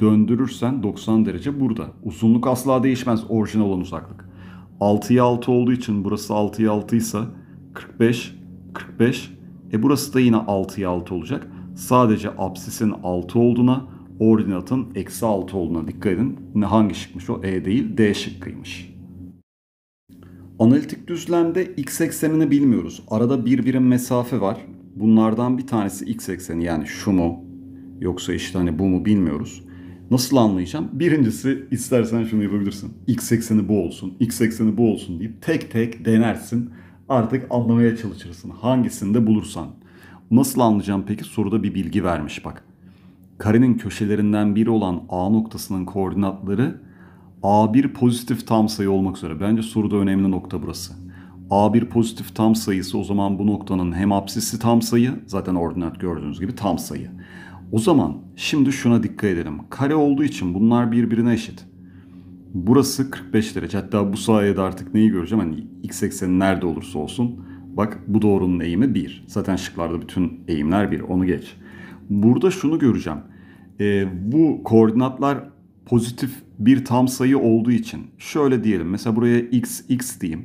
Döndürürsen 90 derece burada. Uzunluk asla değişmez orijinal olan uzaklık. 6'ya 6 olduğu için burası 6'ya 6 ise 45, 45. E burası da yine 6'ya 6 olacak. Sadece absisin 6 olduğuna, ordinatın eksi 6 olduğuna dikkat edin. Ne hangi şıkmış o? E değil, D şıkkıymış. Analitik düzlemde x eksenini bilmiyoruz. Arada bir birim mesafe var. Bunlardan bir tanesi x ekseni yani şu mu yoksa işte hani bu mu bilmiyoruz. Nasıl anlayacağım? Birincisi istersen şunu yapabilirsin. X ekseni bu olsun, X ekseni bu olsun deyip tek tek denersin. Artık anlamaya çalışırsın. Hangisini de bulursan. Nasıl anlayacağım peki? Soruda bir bilgi vermiş bak. Karenin köşelerinden biri olan A noktasının koordinatları A1 pozitif tam sayı olmak üzere. Bence soruda önemli nokta burası. A1 pozitif tam sayısı o zaman bu noktanın hem apsisi tam sayı zaten ordinat gördüğünüz gibi tam sayı. O zaman şimdi şuna dikkat edelim. Kare olduğu için bunlar birbirine eşit. Burası 45 derece. Hatta bu sayede artık neyi göreceğim? Hani x ekseni nerede olursa olsun. Bak bu doğrunun eğimi 1. Zaten şıklarda bütün eğimler 1. Onu geç. Burada şunu göreceğim. E, bu koordinatlar pozitif bir tam sayı olduğu için şöyle diyelim mesela buraya xx diyeyim.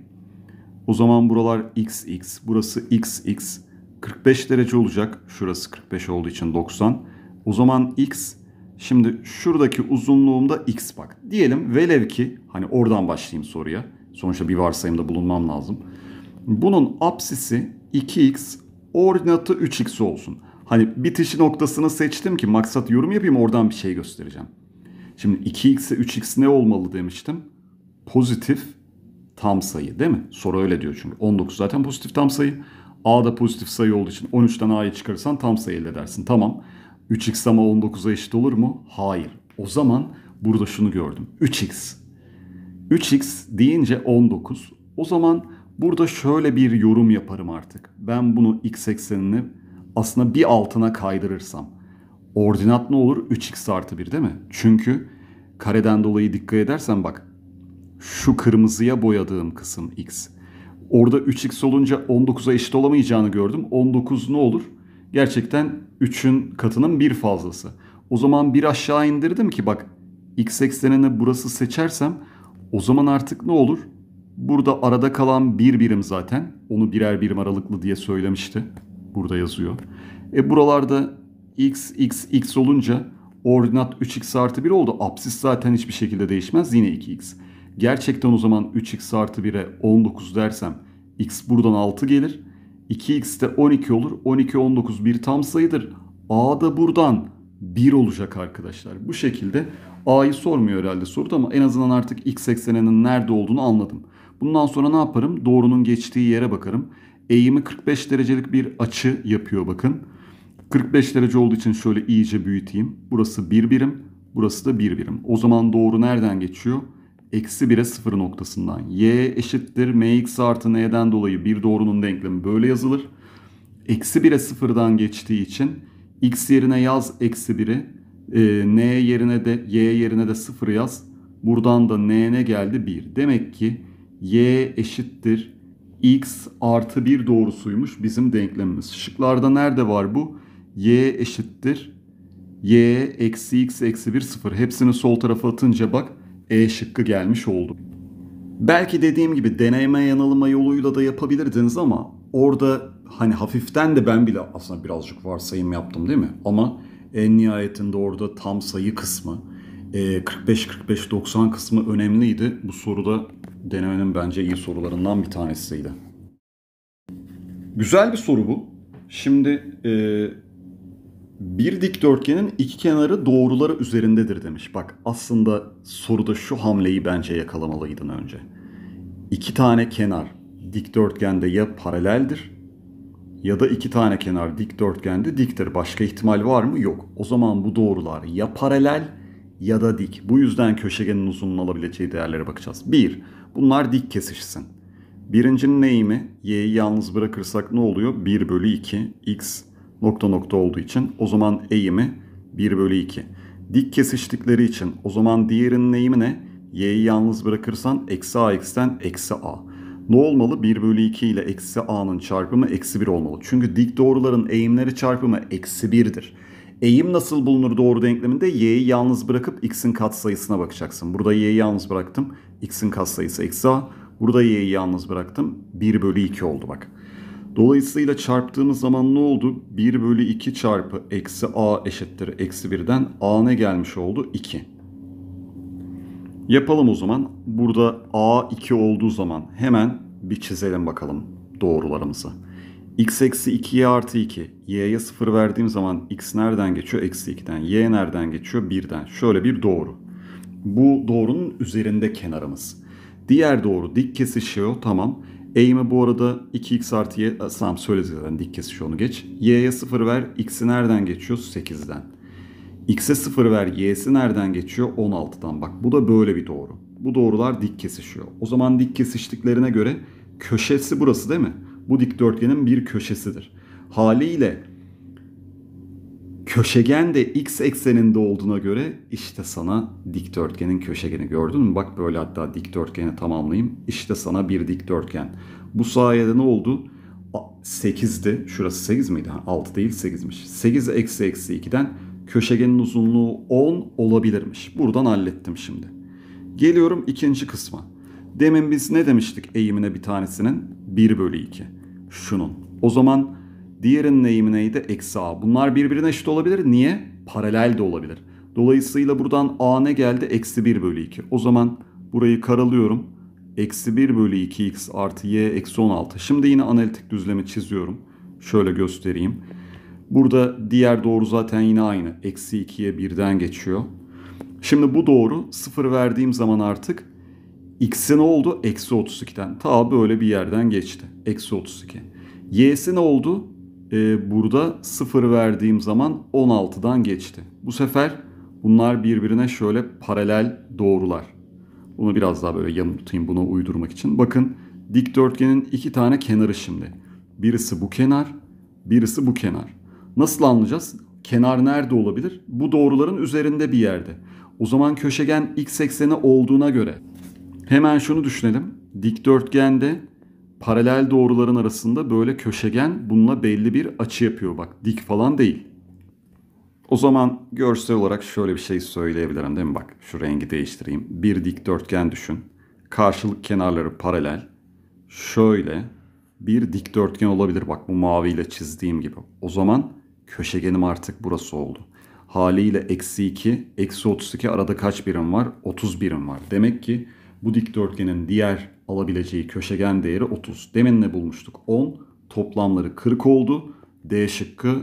O zaman buralar xx, burası xx. 45 derece olacak. Şurası 45 olduğu için 90. O zaman x şimdi şuradaki uzunluğumda x bak. Diyelim velev ki hani oradan başlayayım soruya. Sonuçta bir varsayımda bulunmam lazım. Bunun apsisi 2x ordinatı 3x olsun. Hani bitişi noktasını seçtim ki maksat yorum yapayım oradan bir şey göstereceğim. Şimdi 2x'e 3x ne olmalı demiştim. Pozitif tam sayı değil mi? Soru öyle diyor çünkü. 19 zaten pozitif tam sayı. A da pozitif sayı olduğu için 13'ten A'yı çıkarırsan tam sayı elde edersin. Tamam. 3x ama 19'a eşit olur mu? Hayır. O zaman burada şunu gördüm. 3x. 3x deyince 19. O zaman burada şöyle bir yorum yaparım artık. Ben bunu x eksenini aslında bir altına kaydırırsam ordinat ne olur? 3x artı 1 değil mi? Çünkü kareden dolayı dikkat edersen bak şu kırmızıya boyadığım kısım x. Orada 3x olunca 19'a eşit olamayacağını gördüm. 19 ne olur? Gerçekten 3'ün katının bir fazlası. O zaman bir aşağı indirdim ki bak x eksenini burası seçersem o zaman artık ne olur? Burada arada kalan bir birim zaten. Onu birer birim aralıklı diye söylemişti. Burada yazıyor. E buralarda x, x, x olunca ordinat 3x artı 1 oldu. Apsis zaten hiçbir şekilde değişmez. Yine 2x. Gerçekten o zaman 3x artı 1'e 19 dersem x buradan 6 gelir. 2x de 12 olur. 12, 19 bir tam sayıdır. A da buradan 1 olacak arkadaşlar. Bu şekilde A'yı sormuyor herhalde soruda ama en azından artık x ekseninin nerede olduğunu anladım. Bundan sonra ne yaparım? Doğrunun geçtiği yere bakarım. Eğimi 45 derecelik bir açı yapıyor bakın. 45 derece olduğu için şöyle iyice büyüteyim. Burası 1 bir birim, burası da 1 bir birim. O zaman doğru nereden geçiyor? Eksi 1'e 0 noktasından. Y eşittir mx artı n'den dolayı bir doğrunun denklemi böyle yazılır. Eksi 1'e 0'dan geçtiği için x yerine yaz eksi 1'i, e, n yerine de y yerine de 0 yaz. Buradan da n n'ne geldi 1. Demek ki y eşittir x artı 1 doğrusuymuş bizim denklemimiz. Şıklarda nerede var bu? y eşittir y eksi x eksi 1 sıfır. hepsini sol tarafa atınca bak e şıkkı gelmiş oldu. Belki dediğim gibi deneme yanılma yoluyla da yapabilirdiniz ama orada hani hafiften de ben bile aslında birazcık varsayım yaptım değil mi? Ama en nihayetinde orada tam sayı kısmı 45-45-90 e, kısmı önemliydi. Bu soruda denemenin bence iyi sorularından bir tanesiydi. Güzel bir soru bu. Şimdi e, bir dikdörtgenin iki kenarı doğruları üzerindedir demiş. Bak aslında soruda şu hamleyi bence yakalamalıydın önce. İki tane kenar dikdörtgende ya paraleldir ya da iki tane kenar dikdörtgende diktir. Başka ihtimal var mı? Yok. O zaman bu doğrular ya paralel ya da dik. Bu yüzden köşegenin uzunluğunu alabileceği değerlere bakacağız. Bir, Bunlar dik kesişsin. Birincinin eğimi y'yi yalnız bırakırsak ne oluyor? 1 bölü 2 x nokta nokta olduğu için o zaman eğimi 1 bölü 2. Dik kesiştikleri için o zaman diğerinin eğimi ne? Y'yi yalnız bırakırsan eksi a xten eksi a. Ne olmalı? 1 bölü 2 ile eksi a'nın çarpımı eksi 1 olmalı. Çünkü dik doğruların eğimleri çarpımı eksi 1'dir. Eğim nasıl bulunur doğru denkleminde? Y'yi yalnız bırakıp x'in katsayısına bakacaksın. Burada y'yi yalnız bıraktım. x'in katsayısı eksi a. Burada y'yi yalnız bıraktım. 1 bölü 2 oldu bak. Dolayısıyla çarptığımız zaman ne oldu? 1 bölü 2 çarpı eksi a eşittir eksi 1'den a ne gelmiş oldu? 2. Yapalım o zaman. Burada a 2 olduğu zaman hemen bir çizelim bakalım doğrularımızı. x eksi 2y artı 2. y'ye 0 verdiğim zaman x nereden geçiyor? Eksi 2'den. y nereden geçiyor? 1'den. Şöyle bir doğru. Bu doğrunun üzerinde kenarımız. Diğer doğru dik kesişiyor tamam. Eğimi bu arada 2x artı y... E, tamam söyle zaten dik kesiş onu geç. Y'ye 0 ver. X'i nereden geçiyor? 8'den. X'e 0 ver. Y'si nereden geçiyor? 16'dan. Bak bu da böyle bir doğru. Bu doğrular dik kesişiyor. O zaman dik kesiştiklerine göre köşesi burası değil mi? Bu dikdörtgenin bir köşesidir. Haliyle köşegen de x ekseninde olduğuna göre işte sana dikdörtgenin köşegeni gördün mü? Bak böyle hatta dikdörtgeni tamamlayayım. İşte sana bir dikdörtgen. Bu sayede ne oldu? 8'di. Şurası 8 miydi? 6 değil 8'miş. 8 eksi eksi 2'den köşegenin uzunluğu 10 olabilirmiş. Buradan hallettim şimdi. Geliyorum ikinci kısma. Demin biz ne demiştik eğimine bir tanesinin? 1 bölü 2. Şunun. O zaman Diğerinin eğimi neydi? Eksi A. Bunlar birbirine eşit olabilir. Niye? Paralel de olabilir. Dolayısıyla buradan A ne geldi? Eksi 1 bölü 2. O zaman burayı karalıyorum. Eksi 1 bölü 2x artı y eksi 16. Şimdi yine analitik düzlemi çiziyorum. Şöyle göstereyim. Burada diğer doğru zaten yine aynı. Eksi 2'ye 1'den geçiyor. Şimdi bu doğru 0 verdiğim zaman artık x'i ne oldu? Eksi 32'den. Ta böyle bir yerden geçti. Eksi 32. y'si ne oldu? e, burada 0 verdiğim zaman 16'dan geçti. Bu sefer bunlar birbirine şöyle paralel doğrular. Bunu biraz daha böyle yanıltayım bunu uydurmak için. Bakın dikdörtgenin iki tane kenarı şimdi. Birisi bu kenar, birisi bu kenar. Nasıl anlayacağız? Kenar nerede olabilir? Bu doğruların üzerinde bir yerde. O zaman köşegen x ekseni olduğuna göre hemen şunu düşünelim. Dikdörtgende paralel doğruların arasında böyle köşegen bununla belli bir açı yapıyor. Bak dik falan değil. O zaman görsel olarak şöyle bir şey söyleyebilirim değil mi? Bak şu rengi değiştireyim. Bir dikdörtgen düşün. Karşılık kenarları paralel. Şöyle bir dikdörtgen olabilir. Bak bu maviyle çizdiğim gibi. O zaman köşegenim artık burası oldu. Haliyle eksi 2, eksi 32 arada kaç birim var? 30 birim var. Demek ki bu dikdörtgenin diğer alabileceği köşegen değeri 30. Demin ne bulmuştuk? 10. Toplamları 40 oldu. D şıkkı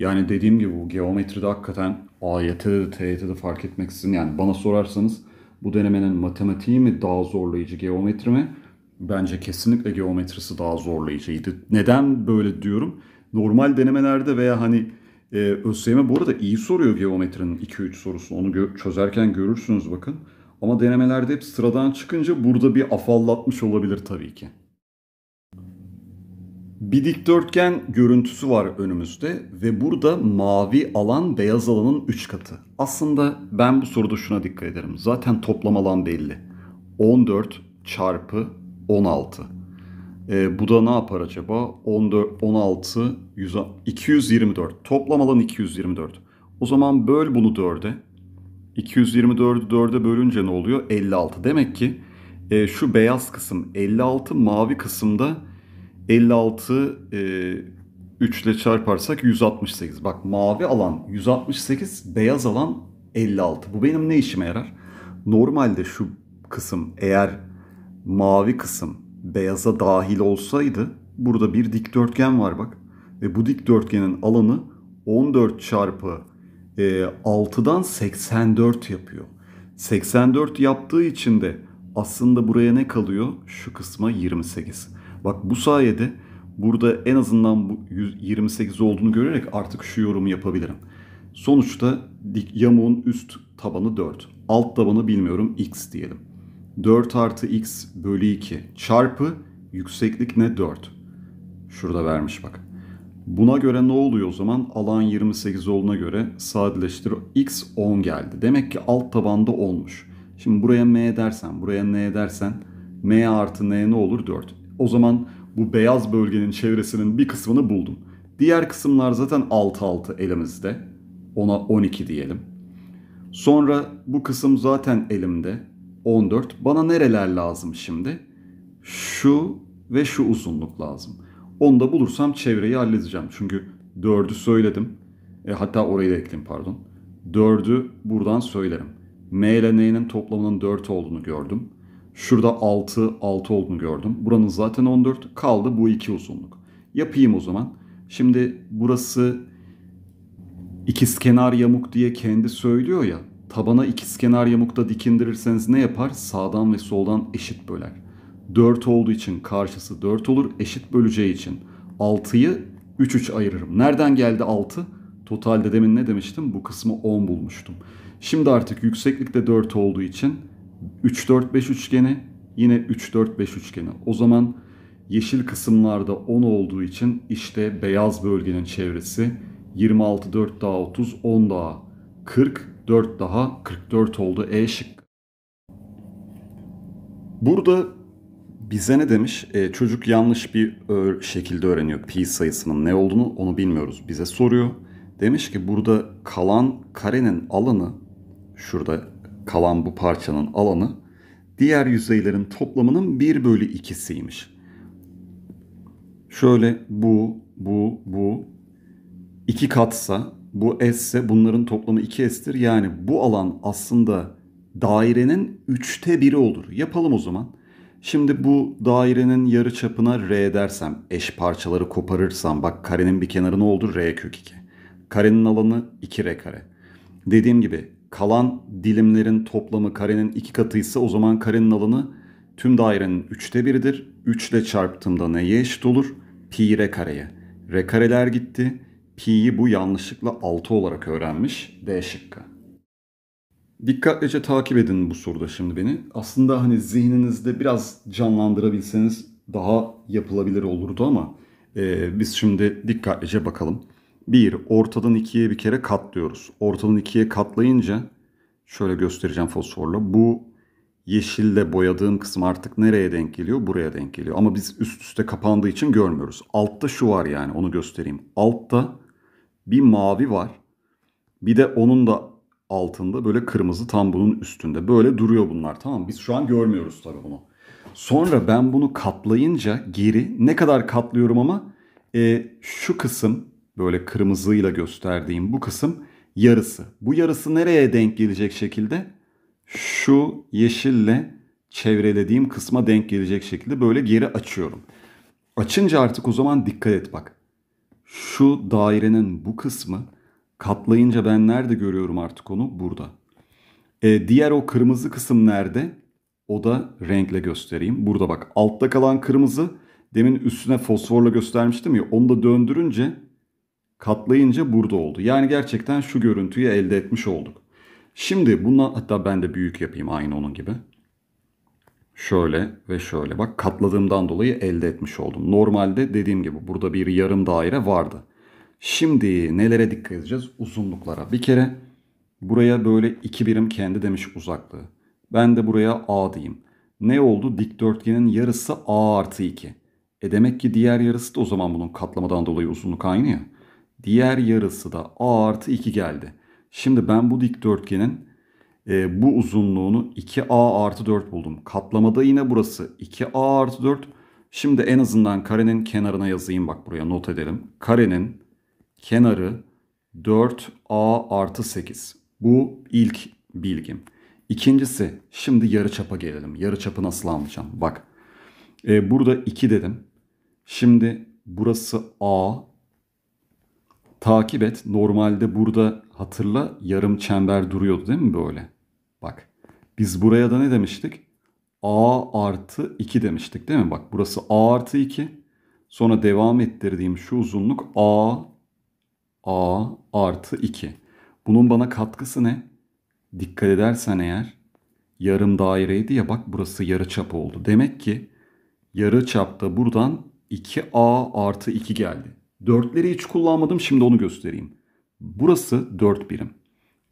yani dediğim gibi bu geometride hakikaten AYT'de de TYT'de de fark etmeksizin yani bana sorarsanız bu denemenin matematiği mi daha zorlayıcı geometri mi? Bence kesinlikle geometrisi daha zorlayıcıydı. Neden böyle diyorum? Normal denemelerde veya hani e, ÖSYM bu arada iyi soruyor geometrinin 2-3 sorusunu. Onu gö- çözerken görürsünüz bakın. Ama denemelerde hep sıradan çıkınca burada bir afallatmış olabilir tabii ki. Bir dikdörtgen görüntüsü var önümüzde ve burada mavi alan beyaz alanın 3 katı. Aslında ben bu soruda şuna dikkat ederim. Zaten toplam alan belli. 14 çarpı 16. E, ee, bu da ne yapar acaba? 14, 16, 100, 224. Toplam alan 224. O zaman böl bunu 4'e. 224'ü 4'e bölünce ne oluyor? 56. Demek ki e, şu beyaz kısım 56, mavi kısımda 56 e, 3 ile çarparsak 168. Bak mavi alan 168, beyaz alan 56. Bu benim ne işime yarar? Normalde şu kısım eğer mavi kısım beyaza dahil olsaydı burada bir dikdörtgen var bak. Ve bu dikdörtgenin alanı 14 çarpı e, 6'dan 84 yapıyor. 84 yaptığı için de aslında buraya ne kalıyor? Şu kısma 28. Bak bu sayede burada en azından bu 28 olduğunu görerek artık şu yorumu yapabilirim. Sonuçta dik yamuğun üst tabanı 4. Alt tabanı bilmiyorum x diyelim. 4 artı x bölü 2 çarpı yükseklik ne 4. Şurada vermiş bak. Buna göre ne oluyor o zaman? Alan 28 olduğuna göre sadeleştir x 10 geldi. Demek ki alt tabanda olmuş. Şimdi buraya m dersen, buraya n dersen m artı n ne olur? 4. O zaman bu beyaz bölgenin çevresinin bir kısmını buldum. Diğer kısımlar zaten 6 6 elimizde. Ona 12 diyelim. Sonra bu kısım zaten elimde. 14. Bana nereler lazım şimdi? Şu ve şu uzunluk lazım. Onu da bulursam çevreyi halledeceğim. Çünkü 4'ü söyledim. E, hatta orayı da ekleyeyim pardon. 4'ü buradan söylerim. M ile N'nin toplamının 4 olduğunu gördüm. Şurada 6, 6 olduğunu gördüm. Buranın zaten 14. Kaldı bu iki uzunluk. Yapayım o zaman. Şimdi burası ikizkenar yamuk diye kendi söylüyor ya. Tabana ikizkenar yamukta dikindirirseniz ne yapar? Sağdan ve soldan eşit böler. 4 olduğu için karşısı 4 olur. Eşit böleceği için 6'yı 3 3 ayırırım. Nereden geldi 6? Totalde demin ne demiştim? Bu kısmı 10 bulmuştum. Şimdi artık yükseklikte 4 olduğu için 3 4 5 üçgeni yine 3 4 5 üçgeni. O zaman yeşil kısımlarda 10 olduğu için işte beyaz bölgenin çevresi 26 4 daha 30 10 daha 40 4 daha 44 oldu E şık. Burada bize ne demiş? E, çocuk yanlış bir e, şekilde öğreniyor pi sayısının ne olduğunu onu bilmiyoruz. Bize soruyor. Demiş ki burada kalan karenin alanı şurada kalan bu parçanın alanı diğer yüzeylerin toplamının 1 bölü 2'siymiş. Şöyle bu, bu, bu 2 katsa bu S ise bunların toplamı 2S'tir. Yani bu alan aslında dairenin 3'te 1'i olur. Yapalım o zaman. Şimdi bu dairenin yarı çapına R dersem, eş parçaları koparırsam bak karenin bir kenarı ne olur R kök 2. Karenin alanı 2R kare. Dediğim gibi kalan dilimlerin toplamı karenin 2 katıysa o zaman karenin alanı tüm dairenin 3'te 1'idir. 3 ile çarptığımda neye eşit olur? Pi R kareye. R kareler gitti. Pi'yi bu yanlışlıkla 6 olarak öğrenmiş D şıkkı. Dikkatlice takip edin bu soruda şimdi beni. Aslında hani zihninizde biraz canlandırabilseniz daha yapılabilir olurdu ama e, biz şimdi dikkatlice bakalım. 1. Ortadan ikiye bir kere katlıyoruz. Ortadan ikiye katlayınca şöyle göstereceğim fosforla. Bu yeşille boyadığım kısım artık nereye denk geliyor? Buraya denk geliyor. Ama biz üst üste kapandığı için görmüyoruz. Altta şu var yani onu göstereyim. Altta bir mavi var. Bir de onun da altında böyle kırmızı tam bunun üstünde. Böyle duruyor bunlar tamam mı? Biz şu an görmüyoruz tabii bunu. Sonra ben bunu katlayınca geri ne kadar katlıyorum ama e, şu kısım böyle kırmızıyla gösterdiğim bu kısım yarısı. Bu yarısı nereye denk gelecek şekilde? Şu yeşille çevrelediğim kısma denk gelecek şekilde böyle geri açıyorum. Açınca artık o zaman dikkat et bak. Şu dairenin bu kısmı Katlayınca ben nerede görüyorum artık onu? Burada. E, diğer o kırmızı kısım nerede? O da renkle göstereyim. Burada bak altta kalan kırmızı demin üstüne fosforla göstermiştim ya onu da döndürünce katlayınca burada oldu. Yani gerçekten şu görüntüyü elde etmiş olduk. Şimdi bunu hatta ben de büyük yapayım aynı onun gibi. Şöyle ve şöyle bak katladığımdan dolayı elde etmiş oldum. Normalde dediğim gibi burada bir yarım daire vardı. Şimdi nelere dikkat edeceğiz? Uzunluklara. Bir kere buraya böyle iki birim kendi demiş uzaklığı. Ben de buraya A diyeyim. Ne oldu? Dikdörtgenin yarısı A artı 2. E demek ki diğer yarısı da o zaman bunun katlamadan dolayı uzunluk aynı ya. Diğer yarısı da A artı 2 geldi. Şimdi ben bu dikdörtgenin e, bu uzunluğunu 2A artı 4 buldum. Katlamada yine burası 2A artı 4. Şimdi en azından karenin kenarına yazayım bak buraya not edelim. Karenin kenarı 4a artı 8. Bu ilk bilgim. İkincisi şimdi yarı çapa gelelim. Yarı çapı nasıl anlayacağım? Bak e, burada 2 dedim. Şimdi burası a. Takip et. Normalde burada hatırla yarım çember duruyordu değil mi böyle? Bak biz buraya da ne demiştik? a artı 2 demiştik değil mi? Bak burası a artı 2. Sonra devam ettirdiğim şu uzunluk a a artı 2. Bunun bana katkısı ne? Dikkat edersen eğer yarım daireydi ya bak burası yarı çap oldu. Demek ki yarı çapta buradan 2a artı 2 geldi. Dörtleri hiç kullanmadım şimdi onu göstereyim. Burası 4 birim.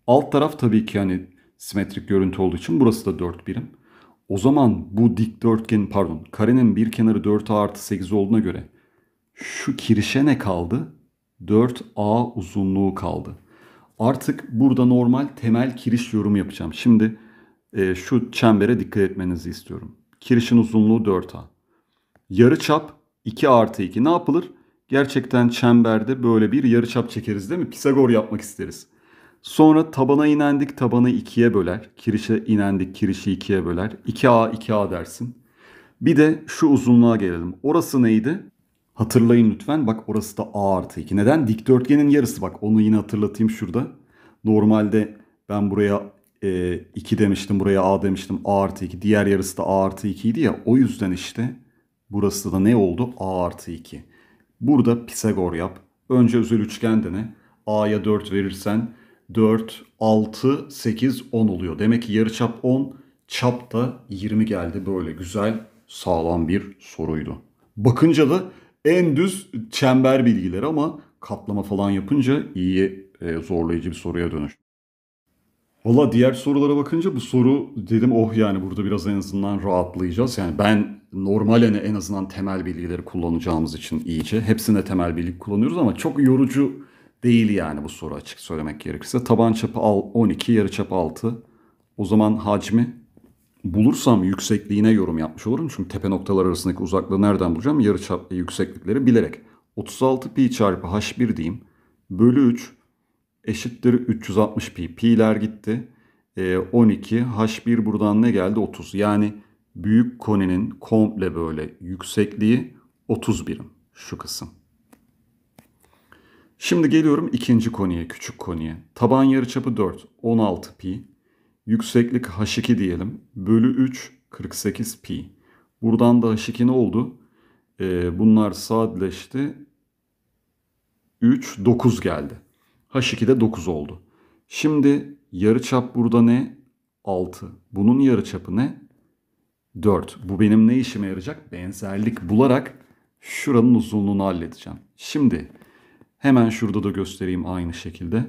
Alt taraf tabii ki hani simetrik görüntü olduğu için burası da 4 birim. O zaman bu dikdörtgenin pardon karenin bir kenarı 4 artı 8 olduğuna göre şu kirişe ne kaldı? 4A uzunluğu kaldı. Artık burada normal temel kiriş yorumu yapacağım. Şimdi e, şu çembere dikkat etmenizi istiyorum. Kirişin uzunluğu 4A. Yarı çap 2 artı 2 ne yapılır? Gerçekten çemberde böyle bir yarı çap çekeriz değil mi? Pisagor yapmak isteriz. Sonra tabana inendik tabanı 2'ye böler. Kirişe inendik kirişi 2'ye böler. 2A 2A dersin. Bir de şu uzunluğa gelelim. Orası neydi? Hatırlayın lütfen. Bak orası da A artı 2. Neden? Dikdörtgenin yarısı. Bak onu yine hatırlatayım şurada. Normalde ben buraya e, 2 demiştim. Buraya A demiştim. A artı 2. Diğer yarısı da A artı 2 idi ya. O yüzden işte burası da ne oldu? A artı 2. Burada Pisagor yap. Önce özel üçgen dene. A'ya 4 verirsen 4, 6, 8, 10 oluyor. Demek ki yarıçap 10, çap da 20 geldi. Böyle güzel, sağlam bir soruydu. Bakınca da en düz çember bilgileri ama katlama falan yapınca iyi e, zorlayıcı bir soruya dönüş. Valla diğer sorulara bakınca bu soru dedim oh yani burada biraz en azından rahatlayacağız. Yani ben normalen en azından temel bilgileri kullanacağımız için iyice. Hepsinde temel bilgi kullanıyoruz ama çok yorucu değil yani bu soru açık söylemek gerekirse. Taban çapı 12, yarı çapı 6. O zaman hacmi bulursam yüksekliğine yorum yapmış olurum. Çünkü tepe noktalar arasındaki uzaklığı nereden bulacağım? Yarıçap e, yükseklikleri bilerek. 36 pi çarpı h1 diyeyim. Bölü 3 eşittir 360 pi. Pi'ler gitti. E, 12 h1 buradan ne geldi? 30. Yani büyük koninin komple böyle yüksekliği 30 birim şu kısım. Şimdi geliyorum ikinci koniye küçük koniye Taban yarıçapı 4, 16 pi. Yükseklik h2 diyelim. Bölü 3 48 pi. Buradan da h2 ne oldu? Ee, bunlar sadeleşti. 3 9 geldi. h2 de 9 oldu. Şimdi yarıçap burada ne? 6. Bunun yarıçapı ne? 4. Bu benim ne işime yarayacak? Benzerlik bularak şuranın uzunluğunu halledeceğim. Şimdi hemen şurada da göstereyim aynı şekilde.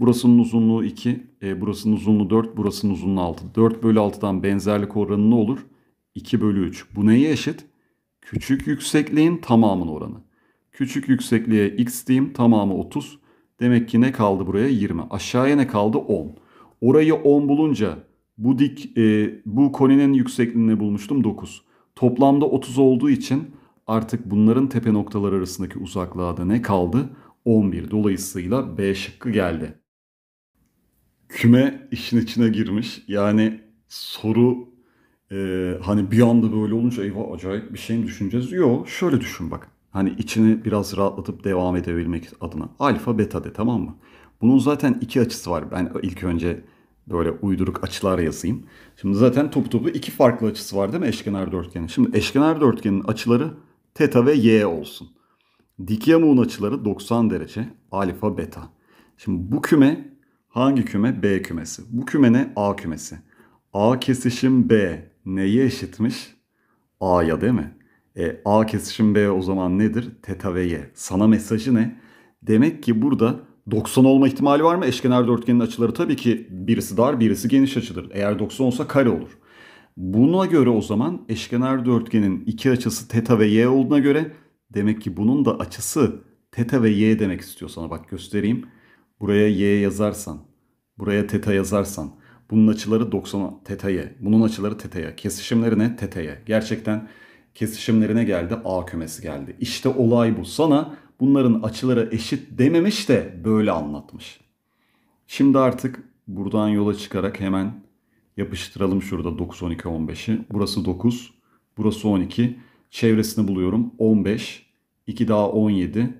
Burasının uzunluğu 2, e, burasının uzunluğu 4, burasının uzunluğu 6. 4 bölü 6'dan benzerlik oranı ne olur? 2 bölü 3. Bu neye eşit? Küçük yüksekliğin tamamının oranı. Küçük yüksekliğe x diyeyim tamamı 30. Demek ki ne kaldı buraya? 20. Aşağıya ne kaldı? 10. Orayı 10 bulunca bu dik e, bu koninin yüksekliğini bulmuştum 9. Toplamda 30 olduğu için artık bunların tepe noktaları arasındaki uzaklığa da ne kaldı? 11. Dolayısıyla B şıkkı geldi küme işin içine girmiş. Yani soru e, hani bir anda böyle olunca eyvah acayip bir şey mi düşüneceğiz? Yok şöyle düşün bak. Hani içini biraz rahatlatıp devam edebilmek adına. Alfa beta de tamam mı? Bunun zaten iki açısı var. Ben ilk önce böyle uyduruk açılar yazayım. Şimdi zaten topu topu iki farklı açısı var değil mi eşkenar dörtgenin? Şimdi eşkenar dörtgenin açıları teta ve y olsun. Dik yamuğun açıları 90 derece alfa beta. Şimdi bu küme Hangi küme? B kümesi. Bu küme ne? A kümesi. A kesişim B neye eşitmiş? A'ya değil mi? E, A kesişim B o zaman nedir? Teta ve Y. Sana mesajı ne? Demek ki burada 90 olma ihtimali var mı? Eşkenar dörtgenin açıları tabii ki birisi dar birisi geniş açıdır. Eğer 90 olsa kare olur. Buna göre o zaman eşkenar dörtgenin iki açısı teta ve y olduğuna göre demek ki bunun da açısı teta ve y demek istiyor sana. Bak göstereyim. Buraya y yazarsan, buraya teta yazarsan, bunun açıları 90 teta'ya, bunun açıları teta'ya, kesişimlerine teta'ya. Gerçekten kesişimlerine geldi, A kümesi geldi. İşte olay bu. Sana bunların açıları eşit dememiş de böyle anlatmış. Şimdi artık buradan yola çıkarak hemen yapıştıralım şurada 9, 12, 15'i. Burası 9, burası 12. Çevresini buluyorum. 15, 2 daha 17,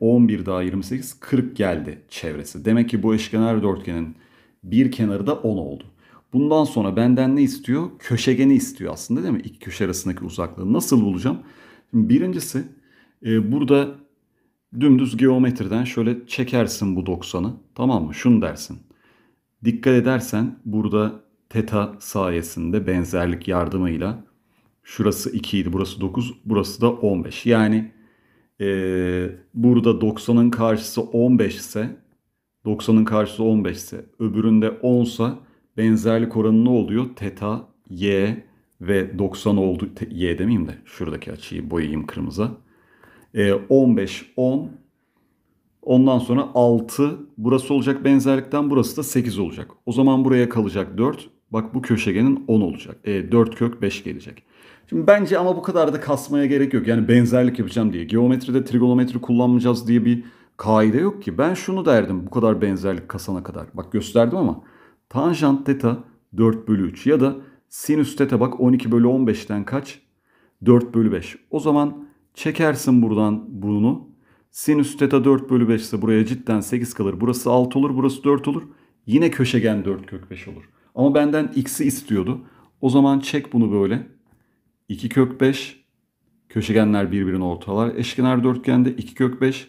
11 e, daha 28 40 geldi çevresi. Demek ki bu eşkenar dörtgenin bir kenarı da 10 oldu. Bundan sonra benden ne istiyor? Köşegeni istiyor aslında değil mi? İki köşe arasındaki uzaklığı nasıl bulacağım? Şimdi birincisi e, burada dümdüz geometriden şöyle çekersin bu 90'ı tamam mı? Şunu dersin. Dikkat edersen burada teta sayesinde benzerlik yardımıyla şurası 2 idi burası 9 burası da 15. Yani e, burada 90'ın karşısı 15 ise 90'ın karşısı 15 ise öbüründe 10 ise benzerlik oranı ne oluyor? Teta, y ve 90 oldu. Te, y demeyeyim de şuradaki açıyı boyayayım kırmızı. E, 15, 10. Ondan sonra 6. Burası olacak benzerlikten burası da 8 olacak. O zaman buraya kalacak 4. Bak bu köşegenin 10 olacak. E, ee, 4 kök 5 gelecek. Şimdi bence ama bu kadar da kasmaya gerek yok. Yani benzerlik yapacağım diye. Geometride trigonometri kullanmayacağız diye bir kaide yok ki. Ben şunu derdim bu kadar benzerlik kasana kadar. Bak gösterdim ama tanjant teta 4 bölü 3 ya da sinüs teta bak 12 bölü 15'ten kaç? 4 bölü 5. O zaman çekersin buradan bunu. Sinüs teta 4 bölü 5 ise buraya cidden 8 kalır. Burası 6 olur, burası 4 olur. Yine köşegen 4 kök 5 olur. Ama benden x'i istiyordu. O zaman çek bunu böyle. 2 kök 5. Köşegenler birbirini ortalar. Eşkenar dörtgende 2 kök 5.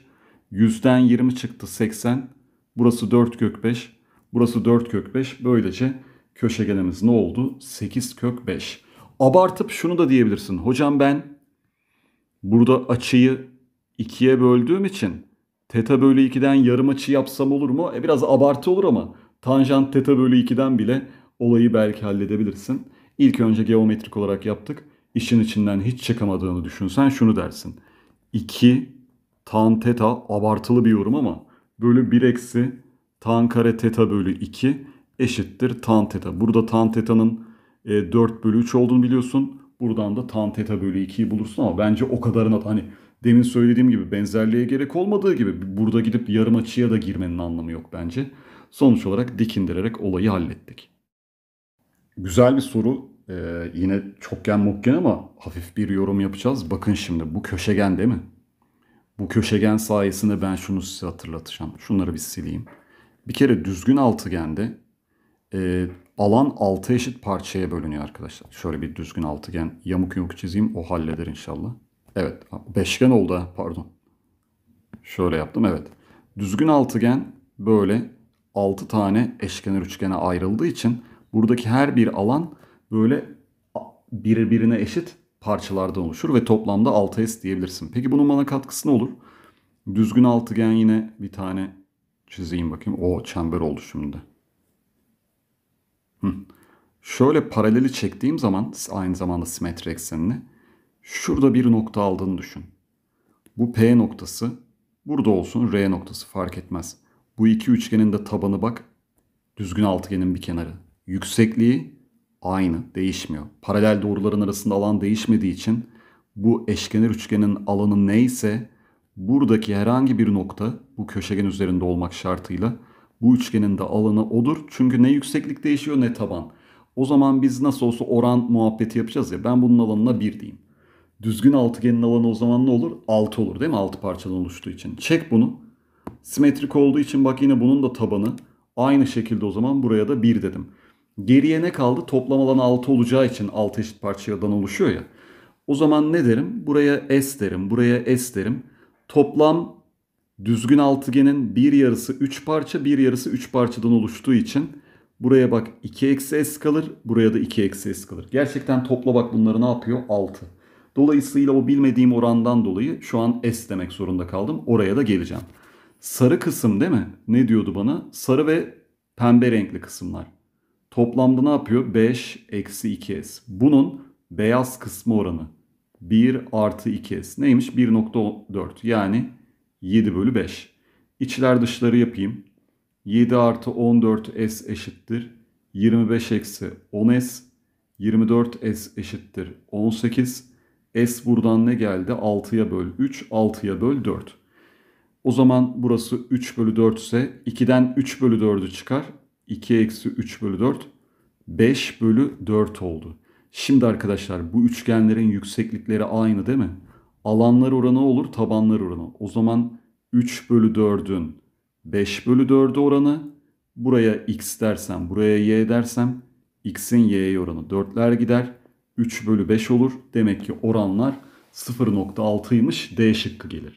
100'den 20 çıktı 80. Burası 4 kök 5. Burası 4 kök 5. Böylece köşegenimiz ne oldu? 8 kök 5. Abartıp şunu da diyebilirsin. Hocam ben burada açıyı 2'ye böldüğüm için teta bölü 2'den yarım açı yapsam olur mu? E biraz abartı olur ama tanjant teta bölü 2'den bile olayı belki halledebilirsin. İlk önce geometrik olarak yaptık işin içinden hiç çıkamadığını düşünsen şunu dersin. 2 tan teta abartılı bir yorum ama bölü 1 eksi tan kare teta bölü 2 eşittir tan teta. Burada tan teta'nın 4 e, bölü 3 olduğunu biliyorsun. Buradan da tan teta bölü 2'yi bulursun ama bence o kadarına hani demin söylediğim gibi benzerliğe gerek olmadığı gibi burada gidip yarım açıya da girmenin anlamı yok bence. Sonuç olarak dikindirerek olayı hallettik. Güzel bir soru. Ee, yine çokgen mokgen ama hafif bir yorum yapacağız. Bakın şimdi bu köşegen değil mi? Bu köşegen sayesinde ben şunu size hatırlatacağım. Şunları bir sileyim. Bir kere düzgün altıgende e, alan altı eşit parçaya bölünüyor arkadaşlar. Şöyle bir düzgün altıgen yamuk yumuk çizeyim. O halleder inşallah. Evet. Beşgen oldu Pardon. Şöyle yaptım. Evet. Düzgün altıgen böyle altı tane eşkenar üçgene ayrıldığı için buradaki her bir alan böyle birbirine eşit parçalardan oluşur ve toplamda 6S diyebilirsin. Peki bunun bana katkısı ne olur? Düzgün altıgen yine bir tane çizeyim bakayım. O çember oldu şimdi. Hı. Şöyle paraleli çektiğim zaman aynı zamanda simetri eksenini şurada bir nokta aldığını düşün. Bu P noktası burada olsun R noktası fark etmez. Bu iki üçgenin de tabanı bak düzgün altıgenin bir kenarı. Yüksekliği aynı, değişmiyor. Paralel doğruların arasında alan değişmediği için bu eşkenar üçgenin alanı neyse buradaki herhangi bir nokta bu köşegen üzerinde olmak şartıyla bu üçgenin de alanı odur. Çünkü ne yükseklik değişiyor ne taban. O zaman biz nasıl olsa oran muhabbeti yapacağız ya ben bunun alanına 1 diyeyim. Düzgün altıgenin alanı o zaman ne olur? 6 olur değil mi? 6 parçadan oluştuğu için. Çek bunu. Simetrik olduğu için bak yine bunun da tabanı aynı şekilde o zaman buraya da 1 dedim. Geriye ne kaldı? Toplam alan 6 olacağı için 6 eşit parçadan oluşuyor ya. O zaman ne derim? Buraya S derim, buraya S derim. Toplam düzgün altıgenin bir yarısı 3 parça, bir yarısı 3 parçadan oluştuğu için buraya bak 2 eksi S kalır, buraya da 2 eksi S kalır. Gerçekten topla bak bunları ne yapıyor? 6. Dolayısıyla o bilmediğim orandan dolayı şu an S demek zorunda kaldım. Oraya da geleceğim. Sarı kısım değil mi? Ne diyordu bana? Sarı ve pembe renkli kısımlar. Toplamda ne yapıyor? 5 eksi 2s. Bunun beyaz kısmı oranı 1 artı 2s. Neymiş? 1.4 yani 7 bölü 5. İçler dışları yapayım. 7 artı 14s eşittir. 25 eksi 10s. 24s eşittir 18. S buradan ne geldi? 6'ya böl 3, 6'ya böl 4. O zaman burası 3 bölü 4 ise 2'den 3 bölü 4'ü çıkar. 2 eksi 3 bölü 4 5 bölü 4 oldu. Şimdi arkadaşlar bu üçgenlerin yükseklikleri aynı değil mi? Alanlar oranı olur tabanlar oranı. O zaman 3 bölü 4'ün 5 bölü 4'e oranı buraya x dersem buraya y dersem x'in y'ye oranı 4'ler gider. 3 bölü 5 olur. Demek ki oranlar 0.6'ymış D şıkkı gelir.